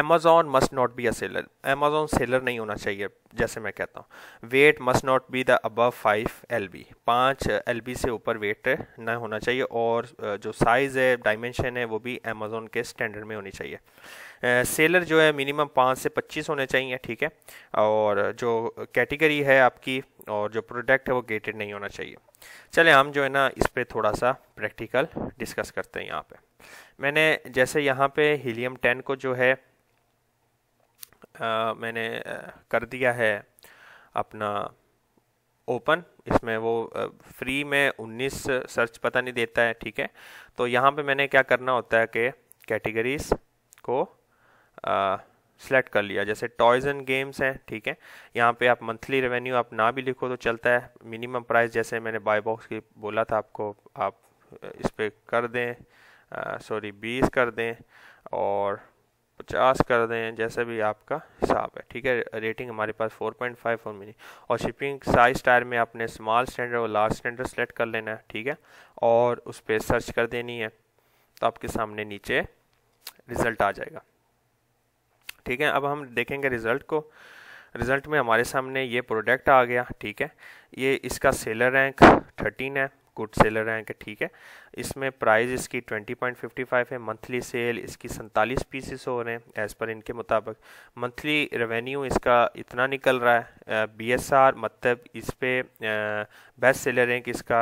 Amazon must not be a seller Amazon seller नहीं होना चाहिए जैसे मैं कहता हूँ weight must not be the above five L B पाँच एल बी से ऊपर वेट न होना चाहिए और जो साइज़ है डायमेंशन है वो भी अमेजोन के स्टैंडर्ड में होनी चाहिए सेलर जो है मिनिमम पाँच से पच्चीस होने चाहिए ठीक है और जो कैटेगरी है आपकी और जो प्रोडक्ट है वो गेटेड नहीं होना चाहिए चले हम जो है ना इस पर थोड़ा सा प्रैक्टिकल डिस्कस करते हैं यहाँ पे मैंने जैसे यहाँ पे हीलियम टेन को जो है आ, मैंने कर दिया है अपना ओपन इसमें वो फ्री में 19 सर्च पता नहीं देता है ठीक है तो यहाँ पे मैंने क्या करना होता है कि कैटेगरीज को सिलेक्ट कर लिया जैसे टॉयज़ एंड गेम्स हैं ठीक है यहाँ पे आप मंथली रेवेन्यू आप ना भी लिखो तो चलता है मिनिमम प्राइस जैसे मैंने बाय बॉक्स की बोला था आपको आप इस पर कर दें सॉरी बीस कर दें और पचास कर दें जैसे भी आपका हिसाब है ठीक है रेटिंग हमारे पास फोर पॉइंट फाइव फोर मिली और शिपिंग साइज टायर में आपने स्मॉल स्टैंडर्ड और लार्ज स्टैंडर्ड सेलेक्ट कर लेना है ठीक है और उस पर सर्च कर देनी है तो आपके सामने नीचे रिज़ल्ट आ जाएगा ठीक है अब हम देखेंगे रिज़ल्ट को रिज़ल्ट में हमारे सामने ये प्रोडक्ट आ गया ठीक है ये इसका सेलर रैंक थर्टीन है गुड सेलर रैंक है ठीक है इसमें प्राइस इसकी 20.55 है मंथली सेल इसकी सैंतालीस पीसेस हो रहे हैं एज़ पर इनके मुताबिक मंथली रेवेन्यू इसका इतना निकल रहा है बी एस आर मतलब इस पर बेस्ट सेलर रैंक इसका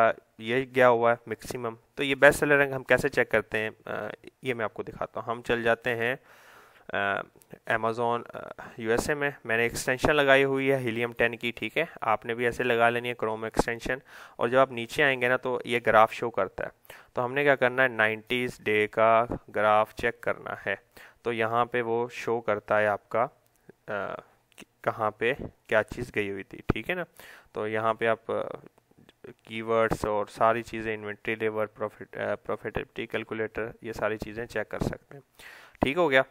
ये गया हुआ है मैक्सिमम तो ये बेस्ट सेलर रैंक हम कैसे चेक करते हैं आ, ये मैं आपको दिखाता हूँ हम चल जाते हैं अमेज़ोन ए में मैंने एक्सटेंशन लगाई हुई है हीलियम टेन की ठीक है आपने भी ऐसे लगा लेनी है क्रोम एक्सटेंशन और जब आप नीचे आएंगे ना तो ये ग्राफ शो करता है तो हमने क्या करना है नाइन्टीज़ डे का ग्राफ चेक करना है तो यहाँ पे वो शो करता है आपका कहाँ पे क्या चीज़ गई हुई थी ठीक है ना तो यहाँ पे आप कीवर्ड्स और सारी चीज़ें inventory level profit profitability calculator ये सारी चीज़ें चेक कर सकते हैं ठीक हो गया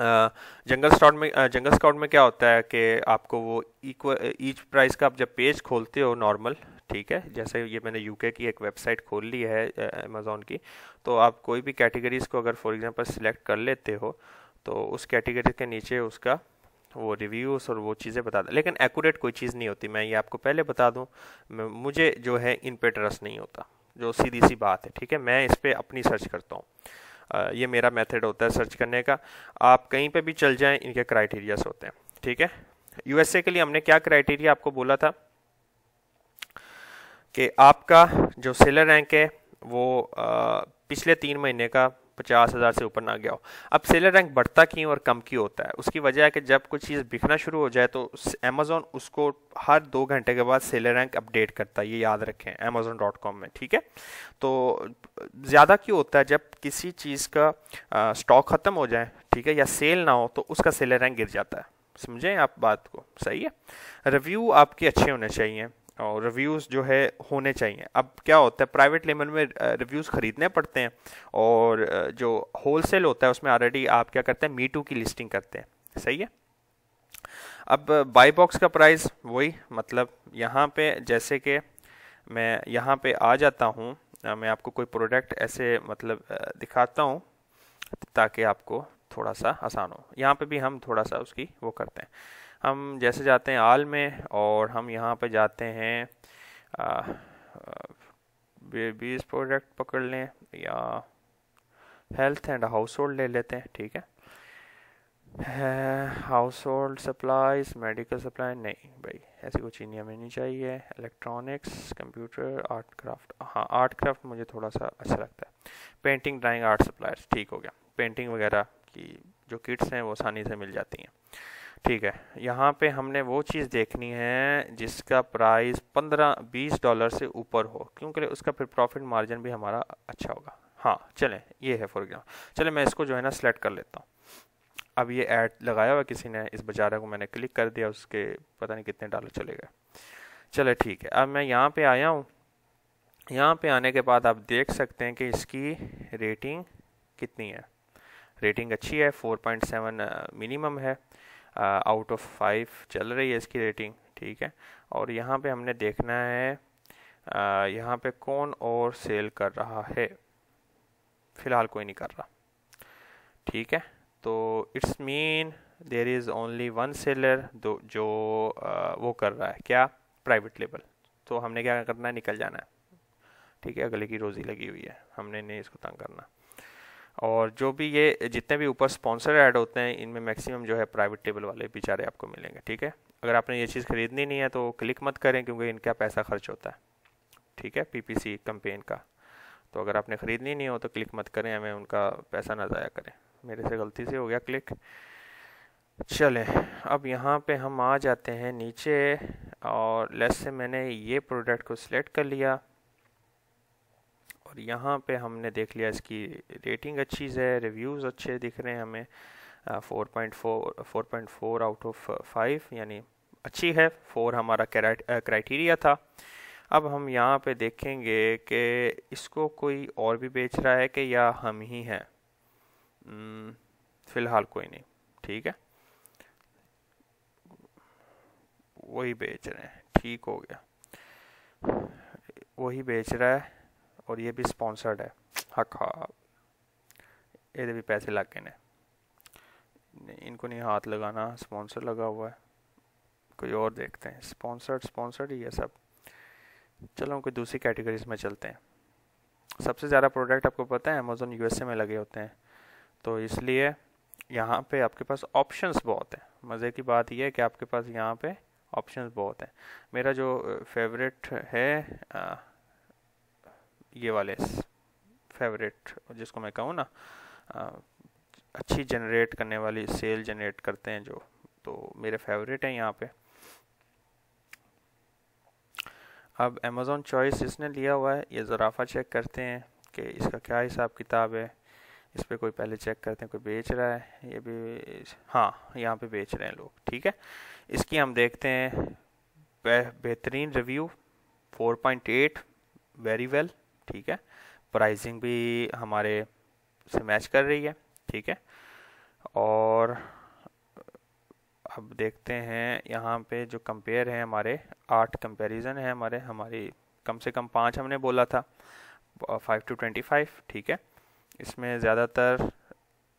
जंगल स्काउट में जंगल स्काउट में क्या होता है कि आपको वो इक्वल ईच प्राइस का आप जब पेज खोलते हो नॉर्मल ठीक है जैसे ये मैंने यूके की एक वेबसाइट खोल ली है अमेज़ोन की तो आप कोई भी कैटेगरीज़ को अगर फॉर एग्जांपल सिलेक्ट कर लेते हो तो उस कैटेगरी के नीचे उसका वो रिव्यूज़ और वो चीज़ें बता दें लेकिन एक्यूरेट कोई चीज़ नहीं होती मैं ये आपको पहले बता दूँ मुझे जो है इन पर ट्रस्ट नहीं होता जो सीधी सी बात है ठीक है मैं इस पर अपनी सर्च करता हूँ ये मेरा मेथड होता है सर्च करने का आप कहीं पे भी चल जाएं इनके क्राइटेरियाज होते हैं ठीक है यूएसए के लिए हमने क्या क्राइटेरिया आपको बोला था कि आपका जो सेलर रैंक है वो आ, पिछले तीन महीने का पचास हज़ार से ऊपर ना गया हो अब सेलर रैंक बढ़ता क्यों और कम क्यों होता है उसकी वजह है कि जब कोई चीज़ बिकना शुरू हो जाए तो अमेज़ोन उसको हर दो घंटे के बाद सेलर रैंक अपडेट करता है ये याद रखें अमेज़ोन डॉट कॉम में ठीक है तो ज़्यादा क्यों होता है जब किसी चीज़ का स्टॉक ख़त्म हो जाए ठीक है या सेल ना हो तो उसका सेलर रैंक गिर जाता है समझें आप बात को सही है रिव्यू आपके अच्छे होने चाहिए और रिव्यूज़ जो है होने चाहिए अब क्या होता है प्राइवेट लेवल में रिव्यूज़ ख़रीदने पड़ते हैं और जो होल सेल होता है उसमें ऑलरेडी आप क्या करते हैं मीटू की लिस्टिंग करते हैं सही है अब बाई बॉक्स का प्राइस वही मतलब यहाँ पे जैसे कि मैं यहाँ पे आ जाता हूँ मैं आपको कोई प्रोडक्ट ऐसे मतलब दिखाता हूँ ताकि आपको थोड़ा सा आसान हो यहाँ पे भी हम थोड़ा सा उसकी वो करते हैं हम जैसे जाते हैं आल में और हम यहाँ पर जाते हैं बीस प्रोडक्ट पकड़ लें या हेल्थ एंड हाउस होल्ड ले लेते हैं ठीक है household supplies medical supply नहीं भाई ऐसी कोई चीज़ हमें नहीं चाहिए इलेक्ट्रॉनिक्स कंप्यूटर आर्ट क्राफ्ट हाँ आर्ट क्राफ्ट मुझे थोड़ा सा अच्छा लगता है पेंटिंग ड्राइंग आर्ट सप्लायर्स ठीक हो गया पेंटिंग वगैरह की जो किट्स हैं वो आसानी से मिल जाती हैं ठीक है यहाँ पे हमने वो चीज़ देखनी है जिसका प्राइस पंद्रह बीस डॉलर से ऊपर हो क्योंकि उसका फिर प्रॉफिट मार्जिन भी हमारा अच्छा होगा हाँ चलें ये है फॉर एग्जाम्पल चले मैं इसको जो है ना सेलेक्ट कर लेता हूँ अब ये ऐड लगाया हुआ किसी ने इस बेचारा को मैंने क्लिक कर दिया उसके पता नहीं कितने डॉलर चले गए चले ठीक है अब मैं यहाँ पे आया हूँ यहाँ पे आने के बाद आप देख सकते हैं कि इसकी रेटिंग कितनी है रेटिंग अच्छी है 4.7 मिनिमम है आउट ऑफ फाइव चल रही है इसकी रेटिंग ठीक है और यहाँ पे हमने देखना है uh, यहाँ पे कौन और सेल कर रहा है फ़िलहाल कोई नहीं कर रहा ठीक है तो it's mean there is only one seller दो जो आ, uh, वो कर रहा है क्या प्राइवेट लेबल तो हमने क्या करना है निकल जाना है ठीक है अगले की रोज़ी लगी हुई है हमने नहीं इसको तंग करना और जो भी ये जितने भी ऊपर स्पॉन्सर ऐड होते हैं इनमें मैक्सिमम जो है प्राइवेट टेबल वाले बेचारे आपको मिलेंगे ठीक है अगर आपने ये चीज़ खरीदनी नहीं है तो क्लिक मत करें क्योंकि इनका पैसा खर्च होता है ठीक है पी कंपेन का तो अगर आपने ख़रीदनी नहीं हो तो क्लिक मत करें हमें उनका पैसा ना ज़ाया करें मेरे से गलती से हो गया क्लिक चलें अब यहाँ पे हम आ जाते हैं नीचे और लेस से मैंने ये प्रोडक्ट को सिलेक्ट कर लिया और यहाँ पे हमने देख लिया इसकी रेटिंग अच्छी है रिव्यूज़ अच्छे दिख रहे हैं हमें four point four four point four out of five यानी अच्छी है फोर हमारा क्राइटेरिया था अब हम यहाँ पे देखेंगे कि इसको कोई और भी बेच रहा है कि या हम ही हैं फ़िलहाल कोई नहीं ठीक है वही बेच रहे हैं ठीक हो गया वही बेच रहा है और ये भी स्पॉन्सर्ड है हक हा ये भी पैसे लग गए ने इनको नहीं हाथ लगाना स्पॉन्सर लगा हुआ है कोई और देखते हैं स्पॉन्सर्ड स्पॉन्सर्ड ही है सब चलो कोई दूसरी कैटेगरीज में चलते हैं सबसे ज़्यादा प्रोडक्ट आपको पता है अमेजोन यू में लगे होते हैं तो इसलिए यहाँ पे आपके पास ऑप्शंस बहुत हैं मज़े की बात यह है कि आपके पास यहाँ पे ऑप्शंस बहुत हैं मेरा जो फेवरेट है ये वाले फेवरेट जिसको मैं कहूँ ना अच्छी जनरेट करने वाली सेल जनरेट करते हैं जो तो मेरे फेवरेट हैं यहाँ पे अब अमेज़ोन चॉइस इसने लिया हुआ है ये ज़राफ़ा चेक करते हैं कि इसका क्या हिसाब किताब है इस पर कोई पहले चेक करते हैं कोई बेच रहा है ये भी हाँ यहाँ पे बेच रहे हैं लोग ठीक है इसकी हम देखते हैं बेहतरीन रिव्यू 4.8 वेरी वेल ठीक है प्राइसिंग भी हमारे से मैच कर रही है ठीक है और अब देखते हैं यहाँ पे जो कंपेयर है हमारे आठ कंपैरिजन है हमारे हमारी कम से कम पाँच हमने बोला था फाइव टू ट्वेंटी फाइव ठीक है इसमें ज़्यादातर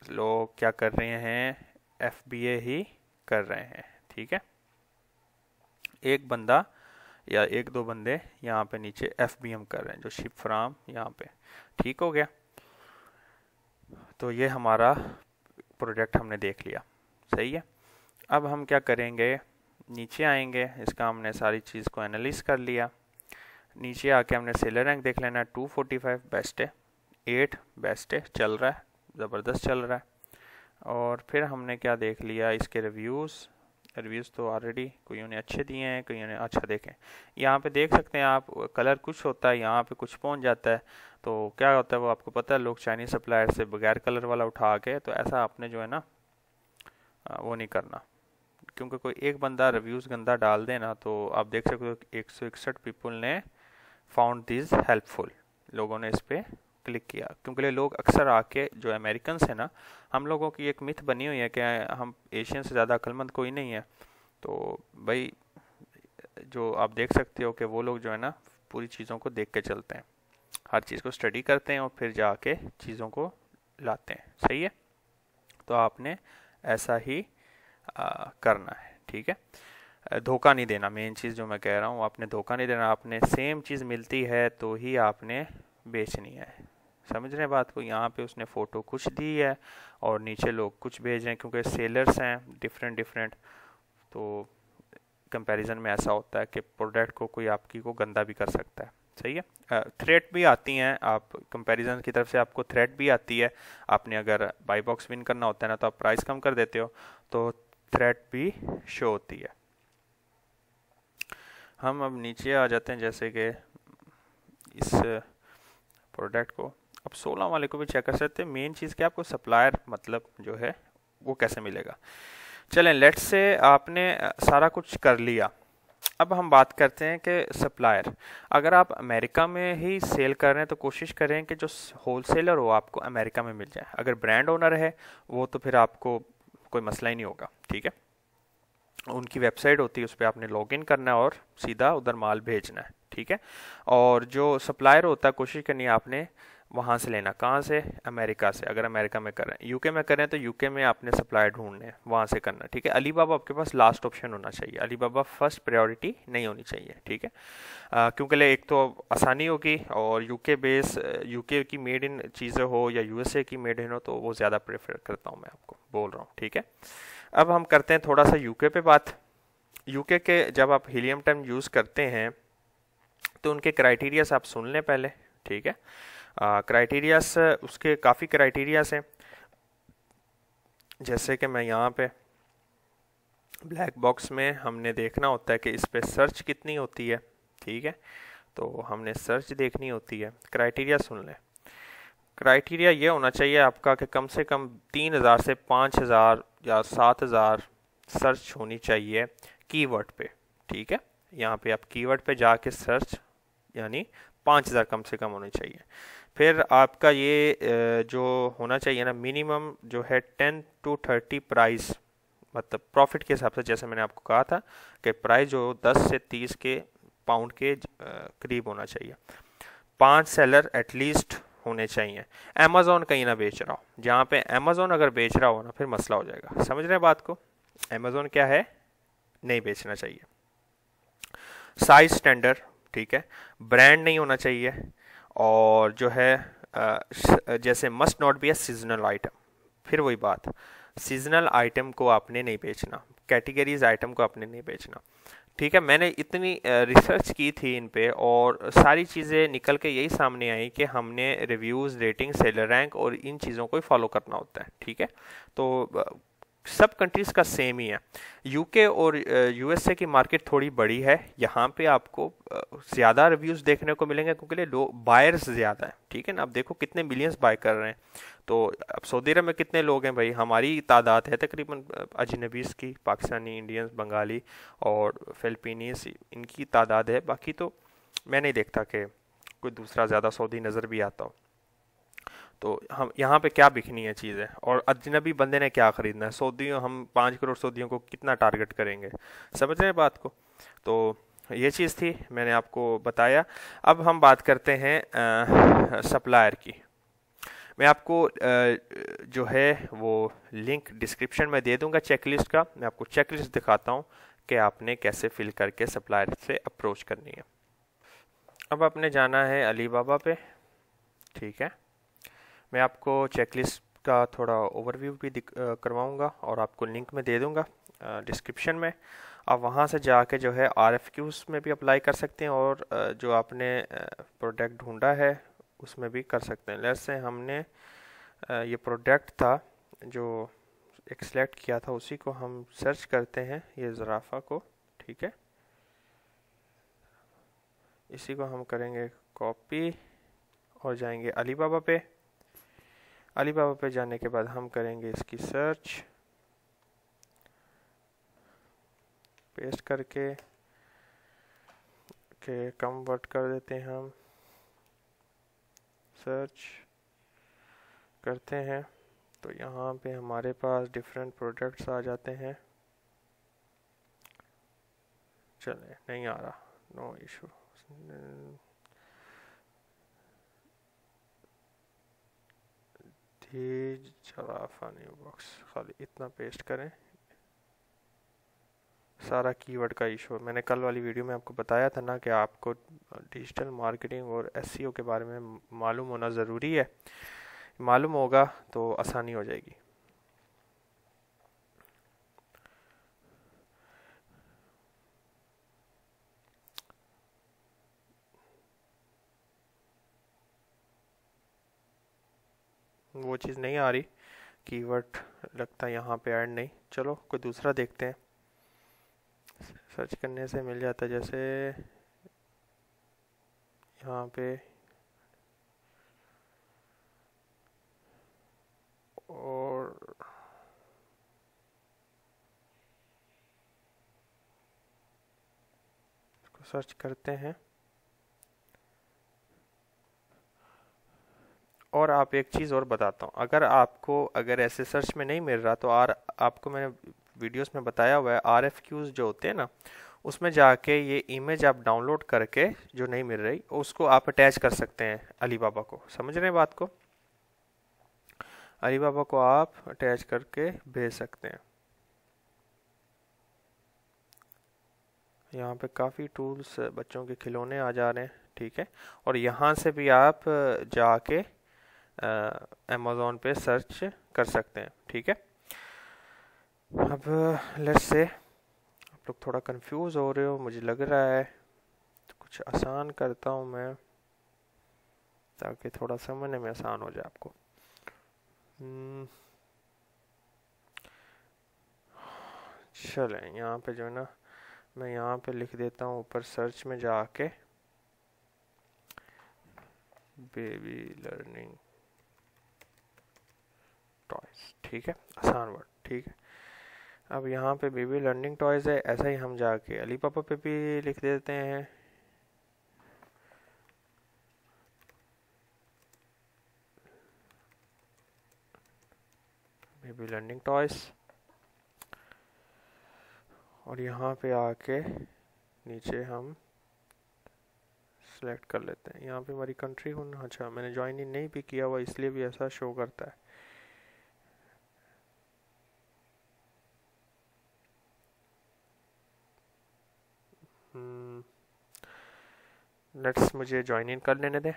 लोग क्या कर रहे हैं एफ ही कर रहे हैं ठीक है एक बंदा या एक दो बंदे यहाँ पे नीचे एफ बी एम कर रहे हैं जो शिप फ्राम यहाँ पे ठीक हो गया तो ये हमारा प्रोजेक्ट हमने देख लिया सही है अब हम क्या करेंगे नीचे आएंगे इसका हमने सारी चीज़ को एनालिस कर लिया नीचे आके हमने सेलर रैंक देख लेना टू फोर्टी फाइव बेस्ट है एट बेस्ट है चल रहा है ज़बरदस्त चल रहा है और फिर हमने क्या देख लिया इसके रिव्यूज़ रिव्यूज़ तो ऑलरेडी कोई उन्हें अच्छे दिए हैं कोई उन्हें अच्छा देखें यहाँ पे देख सकते हैं आप कलर कुछ होता है यहाँ पे कुछ पहुँच जाता है तो क्या होता है वो आपको पता है लोग चाइनीज़ सप्लायर से बगैर कलर वाला उठा के तो ऐसा आपने जो है ना वो नहीं करना क्योंकि कोई एक बंदा रिव्यूज़ गंदा डाल देना तो आप देख सकते हो एक सौ इकसठ पीपल ने फाउंड दिस हेल्पफुल लोगों ने इस पर क्लिक किया क्योंकि लोग अक्सर आके जो अमेरिकन है ना हम लोगों की एक मिथ बनी हुई है कि हम एशियन से ज़्यादा अक्लमंद कोई नहीं है तो भाई जो आप देख सकते हो कि वो लोग जो है ना पूरी चीज़ों को देख के चलते हैं हर चीज़ को स्टडी करते हैं और फिर जाके चीज़ों को लाते हैं सही है तो आपने ऐसा ही आ, करना है ठीक है धोखा नहीं देना मेन चीज़ जो मैं कह रहा हूँ आपने धोखा नहीं देना आपने सेम चीज़ मिलती है तो ही आपने बेचनी है समझ रहे हैं बात को यहाँ पे उसने फ़ोटो कुछ दी है और नीचे लोग कुछ भेज रहे हैं क्योंकि सेलर्स हैं डिफरेंट डिफरेंट तो कंपैरिजन में ऐसा होता है कि प्रोडक्ट को कोई आपकी को गंदा भी कर सकता है सही है थ्रेट भी आती हैं आप कंपैरिजन की तरफ से आपको थ्रेट भी आती है आपने अगर बाई बॉक्स विन करना होता है ना तो आप प्राइस कम कर देते हो तो थ्रेट भी शो होती है हम अब नीचे आ जाते हैं जैसे कि इस प्रोडक्ट को अब सोलह वाले को भी चेक कर सकते हैं मेन चीज़ क्या आपको सप्लायर मतलब जो है वो कैसे मिलेगा चलें लेट से आपने सारा कुछ कर लिया अब हम बात करते हैं कि सप्लायर अगर आप अमेरिका में ही सेल कर रहे हैं तो कोशिश करें कि जो होलसेलर हो आपको अमेरिका में मिल जाए अगर ब्रांड ओनर है वो तो फिर आपको कोई मसला ही नहीं होगा ठीक है उनकी वेबसाइट होती है उस पर आपने लॉग इन करना है और सीधा उधर माल भेजना है ठीक है और जो सप्लायर होता है कोशिश करनी है आपने वहाँ से लेना कहाँ से अमेरिका से अगर अमेरिका में करें यूके में करें तो यूके में आपने सप्लाई ढूंढने हैं वहाँ से करना ठीक है अलीबाबा आपके पास लास्ट ऑप्शन होना चाहिए अलीबाबा फर्स्ट प्रायोरिटी नहीं होनी चाहिए ठीक है क्योंकि एक तो आसानी होगी और यूके बेस यूके की मेड इन चीज़ें हो या यूएसए की मेड इन हो तो वो ज़्यादा प्रेफर करता हूँ मैं आपको बोल रहा हूँ ठीक है अब हम करते हैं थोड़ा सा यूके पे बात यूके के जब आप हीलियम टर्म यूज़ करते हैं तो उनके क्राइटेरियाज आप सुन लें पहले ठीक है क्राइटेरियास उसके काफ़ी क्राइटेरियास हैं जैसे कि मैं यहाँ पे ब्लैक बॉक्स में हमने देखना होता है कि इस पर सर्च कितनी होती है ठीक है तो हमने सर्च देखनी होती है क्राइटेरिया सुन लें क्राइटेरिया ये होना चाहिए आपका कि कम से कम तीन हज़ार से पाँच हज़ार या सात हज़ार सर्च होनी चाहिए कीवर्ड पे ठीक है यहाँ पे आप कीवर्ड पे जाके सर्च यानी पाँच हज़ार कम से कम होनी चाहिए फिर आपका ये जो होना चाहिए ना मिनिमम जो है टेन टू थर्टी प्राइस मतलब प्रॉफिट के हिसाब से जैसे मैंने आपको कहा था कि प्राइस जो दस से तीस के पाउंड के करीब होना चाहिए पांच सेलर एटलीस्ट होने चाहिए अमेज़ोन कहीं ना बेच रहा हो जहाँ पे अमेज़ोन अगर बेच रहा हो ना फिर मसला हो जाएगा समझ रहे हैं बात को अमेज़ोन क्या है नहीं बेचना चाहिए साइज स्टैंडर्ड ठीक है ब्रांड नहीं होना चाहिए और जो है जैसे must not be a seasonal item फिर वही बात सीजनल आइटम को आपने नहीं बेचना कैटेगरीज आइटम को आपने नहीं बेचना ठीक है मैंने इतनी रिसर्च की थी इन पे और सारी चीज़ें निकल के यही सामने आई कि हमने रिव्यूज़ रेटिंग सेलर रैंक और इन चीज़ों को ही फॉलो करना होता है ठीक है तो सब कंट्रीज़ का सेम ही है यूके और यूएसए uh, की मार्केट थोड़ी बड़ी है यहाँ पे आपको uh, ज़्यादा रिव्यूज़ देखने को मिलेंगे क्योंकि लोग बायर्स ज़्यादा हैं ठीक है ना आप देखो कितने मिलियंस बाय कर रहे हैं तो अब सऊदी अरब में कितने लोग हैं भाई हमारी तादाद है तकरीबन uh, अजनबीस की पाकिस्तानी इंडियंस बंगाली और फिलपिनीस इनकी तादाद है बाकी तो मैं नहीं देखता कि कोई दूसरा ज़्यादा सऊदी नज़र भी आता हो तो हम यहाँ पे क्या बिकनी है चीज़ें और अजनबी बंदे ने क्या ख़रीदना है सऊदियों हम पाँच करोड़ सऊदियों को कितना टारगेट करेंगे समझ रहे बात को तो ये चीज़ थी मैंने आपको बताया अब हम बात करते हैं सप्लायर की मैं आपको जो है वो लिंक डिस्क्रिप्शन में दे दूंगा चेकलिस्ट का मैं आपको चेकलिस्ट दिखाता हूँ कि आपने कैसे फिल करके सप्लायर से अप्रोच करनी है अब आपने जाना है अली बाबा पे ठीक है मैं आपको चेकलिस्ट का थोड़ा ओवरव्यू भी करवाऊँगा और आपको लिंक में दे दूंगा डिस्क्रिप्शन में आप वहाँ से जाके जो है आर में भी अप्लाई कर सकते हैं और जो आपने प्रोडक्ट ढूंढा है उसमें भी कर सकते हैं लेट्स से हमने ये प्रोडक्ट था जो एक सेलेक्ट किया था उसी को हम सर्च करते हैं ये ज़राफ़ा को ठीक है इसी को हम करेंगे कॉपी और जाएंगे अलीबाबा पे अली बाबा पे जाने के बाद हम करेंगे इसकी सर्च पेस्ट करके के कन्वर्ट कर देते हैं हम सर्च करते हैं तो यहाँ पे हमारे पास डिफरेंट प्रोडक्ट्स आ जाते हैं चले नहीं आ रहा नो इशू ये जराफा न्यू बॉक्स खाली इतना पेस्ट करें सारा कीवर्ड का इशू मैंने कल वाली वीडियो में आपको बताया था ना कि आपको डिजिटल मार्केटिंग और एस e के बारे में मालूम होना ज़रूरी है मालूम होगा तो आसानी हो जाएगी वो चीज़ नहीं आ रही कीवर्ड लगता है यहाँ पे ऐड नहीं चलो कोई दूसरा देखते हैं सर्च करने से मिल जाता जैसे यहाँ पे और सर्च करते हैं और आप एक चीज़ और बताता हूँ अगर आपको अगर ऐसे सर्च में नहीं मिल रहा तो आर आपको मैंने वीडियोस में बताया हुआ है आर एफ क्यूज़ जो होते हैं ना उसमें जाके ये इमेज आप डाउनलोड करके जो नहीं मिल रही उसको आप अटैच कर सकते हैं अली बाबा को समझ रहे हैं बात को अली बाबा को आप अटैच करके भेज सकते हैं यहाँ पे काफ़ी टूल्स बच्चों के खिलौने आ जा रहे हैं ठीक है और यहाँ से भी आप जाके अमेज़ोन पे सर्च कर सकते हैं ठीक है अब लेट्स से आप लोग थोड़ा कंफ्यूज हो रहे हो मुझे लग रहा है तो कुछ आसान करता हूँ मैं ताकि थोड़ा समझने में आसान हो जाए आपको हम्म, चले यहाँ पे जो है ना मैं यहाँ पे लिख देता हूँ ऊपर सर्च में जाके बेबी लर्निंग टॉयज ठीक है आसान वर्ड ठीक है अब यहाँ पे बेबी लर्निंग टॉयज़ है ऐसा ही हम जाके अली पापा पे भी लिख देते हैं बेबी लर्निंग टॉयज़ और यहाँ पे आके नीचे हम सेलेक्ट कर लेते हैं यहाँ पे हमारी कंट्री होना अच्छा मैंने ज्वाइन ही नहीं भी किया हुआ इसलिए भी ऐसा शो करता है लेट्स मुझे जॉइन इन कर लेने दें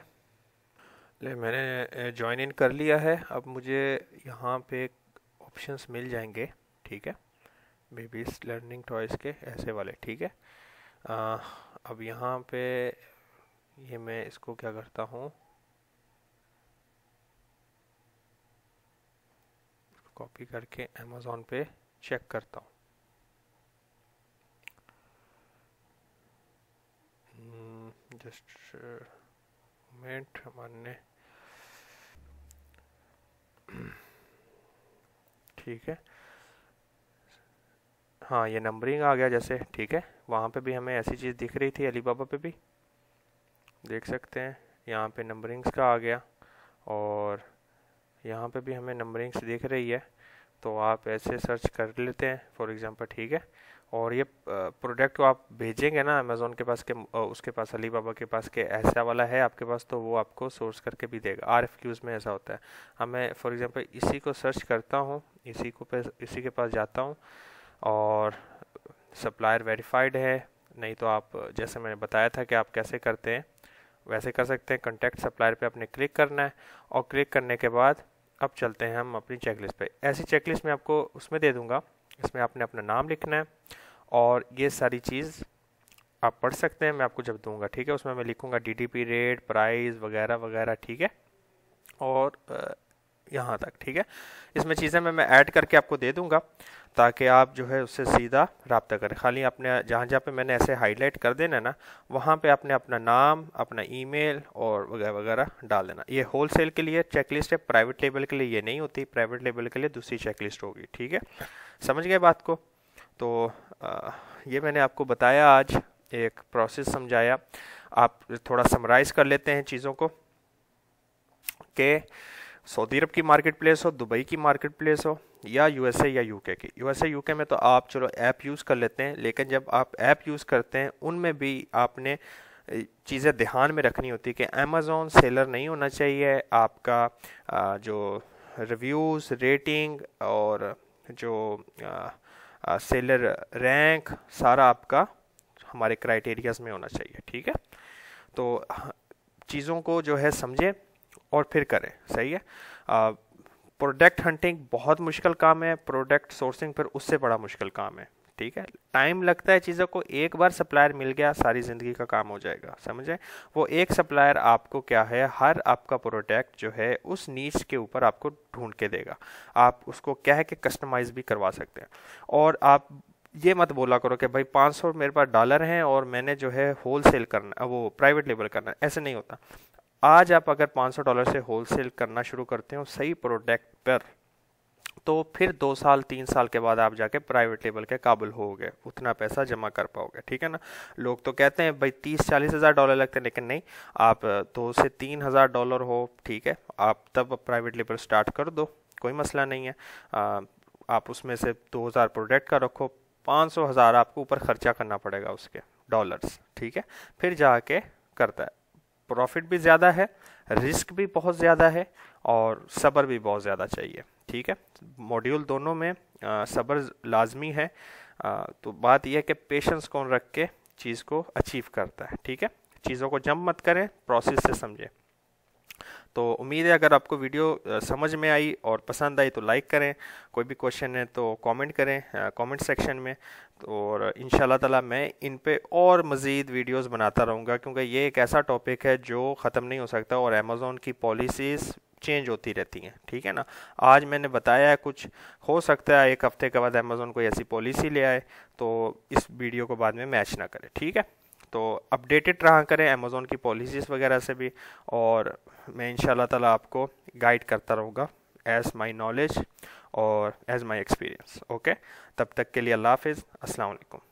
ले मैंने ज्वाइन इन कर लिया है अब मुझे यहाँ पे ऑप्शंस मिल जाएंगे ठीक है बेबीज लर्निंग टॉयज़ के ऐसे वाले ठीक है आ, अब यहाँ पे ये मैं इसको क्या करता हूँ कॉपी करके अमेज़ोन पे चेक करता हूँ एडजस्टमेंट uh, ठीक है हाँ ये नंबरिंग आ गया जैसे ठीक है वहाँ पे भी हमें ऐसी चीज़ दिख रही थी अलीबाबा पे भी देख सकते हैं यहाँ पे नंबरिंग्स का आ गया और यहाँ पे भी हमें नंबरिंग्स दिख रही है तो आप ऐसे सर्च कर लेते हैं फॉर एग्जांपल ठीक है और ये प्रोडक्ट को आप भेजेंगे ना अमेज़ोन के पास के उसके पास अली बाबा के पास के ऐसा वाला है आपके पास तो वो आपको सोर्स करके भी देगा आर में ऐसा होता है अब हाँ, मैं फॉर एग्ज़ाम्पल इसी को सर्च करता हूँ इसी को इसी के पास जाता हूँ और सप्लायर वेरीफाइड है नहीं तो आप जैसे मैंने बताया था कि आप कैसे करते हैं वैसे कर सकते हैं कंटेक्ट सप्लायर पर आपने क्लिक करना है और क्लिक करने के बाद अब चलते हैं हम अपनी चेकलिस्ट पर ऐसी चेकलिस्ट में आपको उसमें दे दूँगा इसमें आपने अपना नाम लिखना है और ये सारी चीज़ आप पढ़ सकते हैं मैं आपको जब दूंगा ठीक है उसमें मैं लिखूंगा डीटीपी रेट प्राइस वगैरह वगैरह ठीक है और यहाँ तक ठीक है इसमें चीज़ें मैं मैं ऐड करके आपको दे दूंगा ताकि आप जो है उससे सीधा रबता करें खाली आपने जहाँ जहाँ पे मैंने ऐसे हाईलाइट कर देना ना वहाँ पे आपने अपना नाम अपना ईमेल और वगैरह वगैरह डाल देना ये होल सेल के लिए चेकलिस्ट है प्राइवेट लेवल के लिए ये नहीं होती प्राइवेट लेवल के लिए दूसरी चेकलिस्ट होगी ठीक है समझ गए बात को तो आ, ये मैंने आपको बताया आज एक प्रोसेस समझाया आप थोड़ा समराइज़ कर लेते हैं चीज़ों को कि सऊदी अरब की मार्केट प्लेस हो दुबई की मार्केट प्लेस हो या यूएसए या यूके की यूएसए यूके में तो आप चलो ऐप यूज़ कर लेते हैं लेकिन जब आप ऐप यूज़ करते हैं उनमें भी आपने चीज़ें ध्यान में रखनी होती है कि अमेज़ोन सेलर नहीं होना चाहिए आपका जो रिव्यूज़ रेटिंग और जो सेलर रैंक सारा आपका हमारे क्राइटेरियाज में होना चाहिए ठीक है तो चीज़ों को जो है समझें और फिर करें सही है प्रोडक्ट हंटिंग बहुत मुश्किल काम है प्रोडक्ट सोर्सिंग फिर उससे बड़ा मुश्किल काम है ठीक है टाइम लगता है चीज़ों को एक बार सप्लायर मिल गया सारी ज़िंदगी का काम हो जाएगा समझे वो एक सप्लायर आपको क्या है हर आपका प्रोडक्ट जो है उस नीच के ऊपर आपको ढूंढ के देगा आप उसको क्या है कि कस्टमाइज़ भी करवा सकते हैं और आप ये मत बोला करो कि भाई 500 मेरे पास डॉलर हैं और मैंने जो है होल सेल करना वो प्राइवेट लेबल करना है ऐसे नहीं होता आज आप अगर 500 डॉलर से होल सेल करना शुरू करते हो सही प्रोडक्ट पर तो फिर दो साल तीन साल के बाद आप जाके प्राइवेट लेवल के काबिल गए उतना पैसा जमा कर पाओगे ठीक है ना लोग तो कहते हैं भाई तीस चालीस हज़ार डॉलर लगते हैं लेकिन नहीं आप दो से तीन हज़ार डॉलर हो ठीक है आप तब प्राइवेट लेवल स्टार्ट कर दो कोई मसला नहीं है आ, आप उसमें से दो हज़ार प्रोडक्ट का रखो पाँच सौ हज़ार आपको ऊपर ख़र्चा करना पड़ेगा उसके डॉलर्स ठीक है फिर जाके करता है प्रॉफिट भी ज़्यादा है रिस्क भी बहुत ज़्यादा है और सब्र भी बहुत ज़्यादा चाहिए ठीक है मॉड्यूल दोनों में सब्र लाजमी है आ, तो बात यह है कि पेशेंस कौन रख के चीज़ को अचीव करता है ठीक है चीज़ों को जम मत करें प्रोसेस से समझें तो उम्मीद है अगर आपको वीडियो समझ में आई और पसंद आई तो लाइक करें कोई भी क्वेश्चन है तो कमेंट करें कमेंट सेक्शन में तो और इन ताला मैं इन पे और मज़ीद वीडियोस बनाता रहूँगा क्योंकि ये एक ऐसा टॉपिक है जो ख़त्म नहीं हो सकता और अमेज़ोन की पॉलिसीज़ चेंज होती रहती हैं ठीक है ना आज मैंने बताया है कुछ हो सकता है एक हफ्ते के बाद अमेज़ोन कोई ऐसी पॉलिसी ले आए तो इस वीडियो को बाद में मैच ना करें ठीक है तो अपडेटेड रहा करें अमेज़ोन की पॉलिसीज़ वगैरह से भी और मैं इन ताला आपको गाइड करता रहूँगा एज़ माई नॉलेज और एज़ माई एक्सपीरियंस ओके तब तक के लिए अल्लाह हाफिज़ असलकुम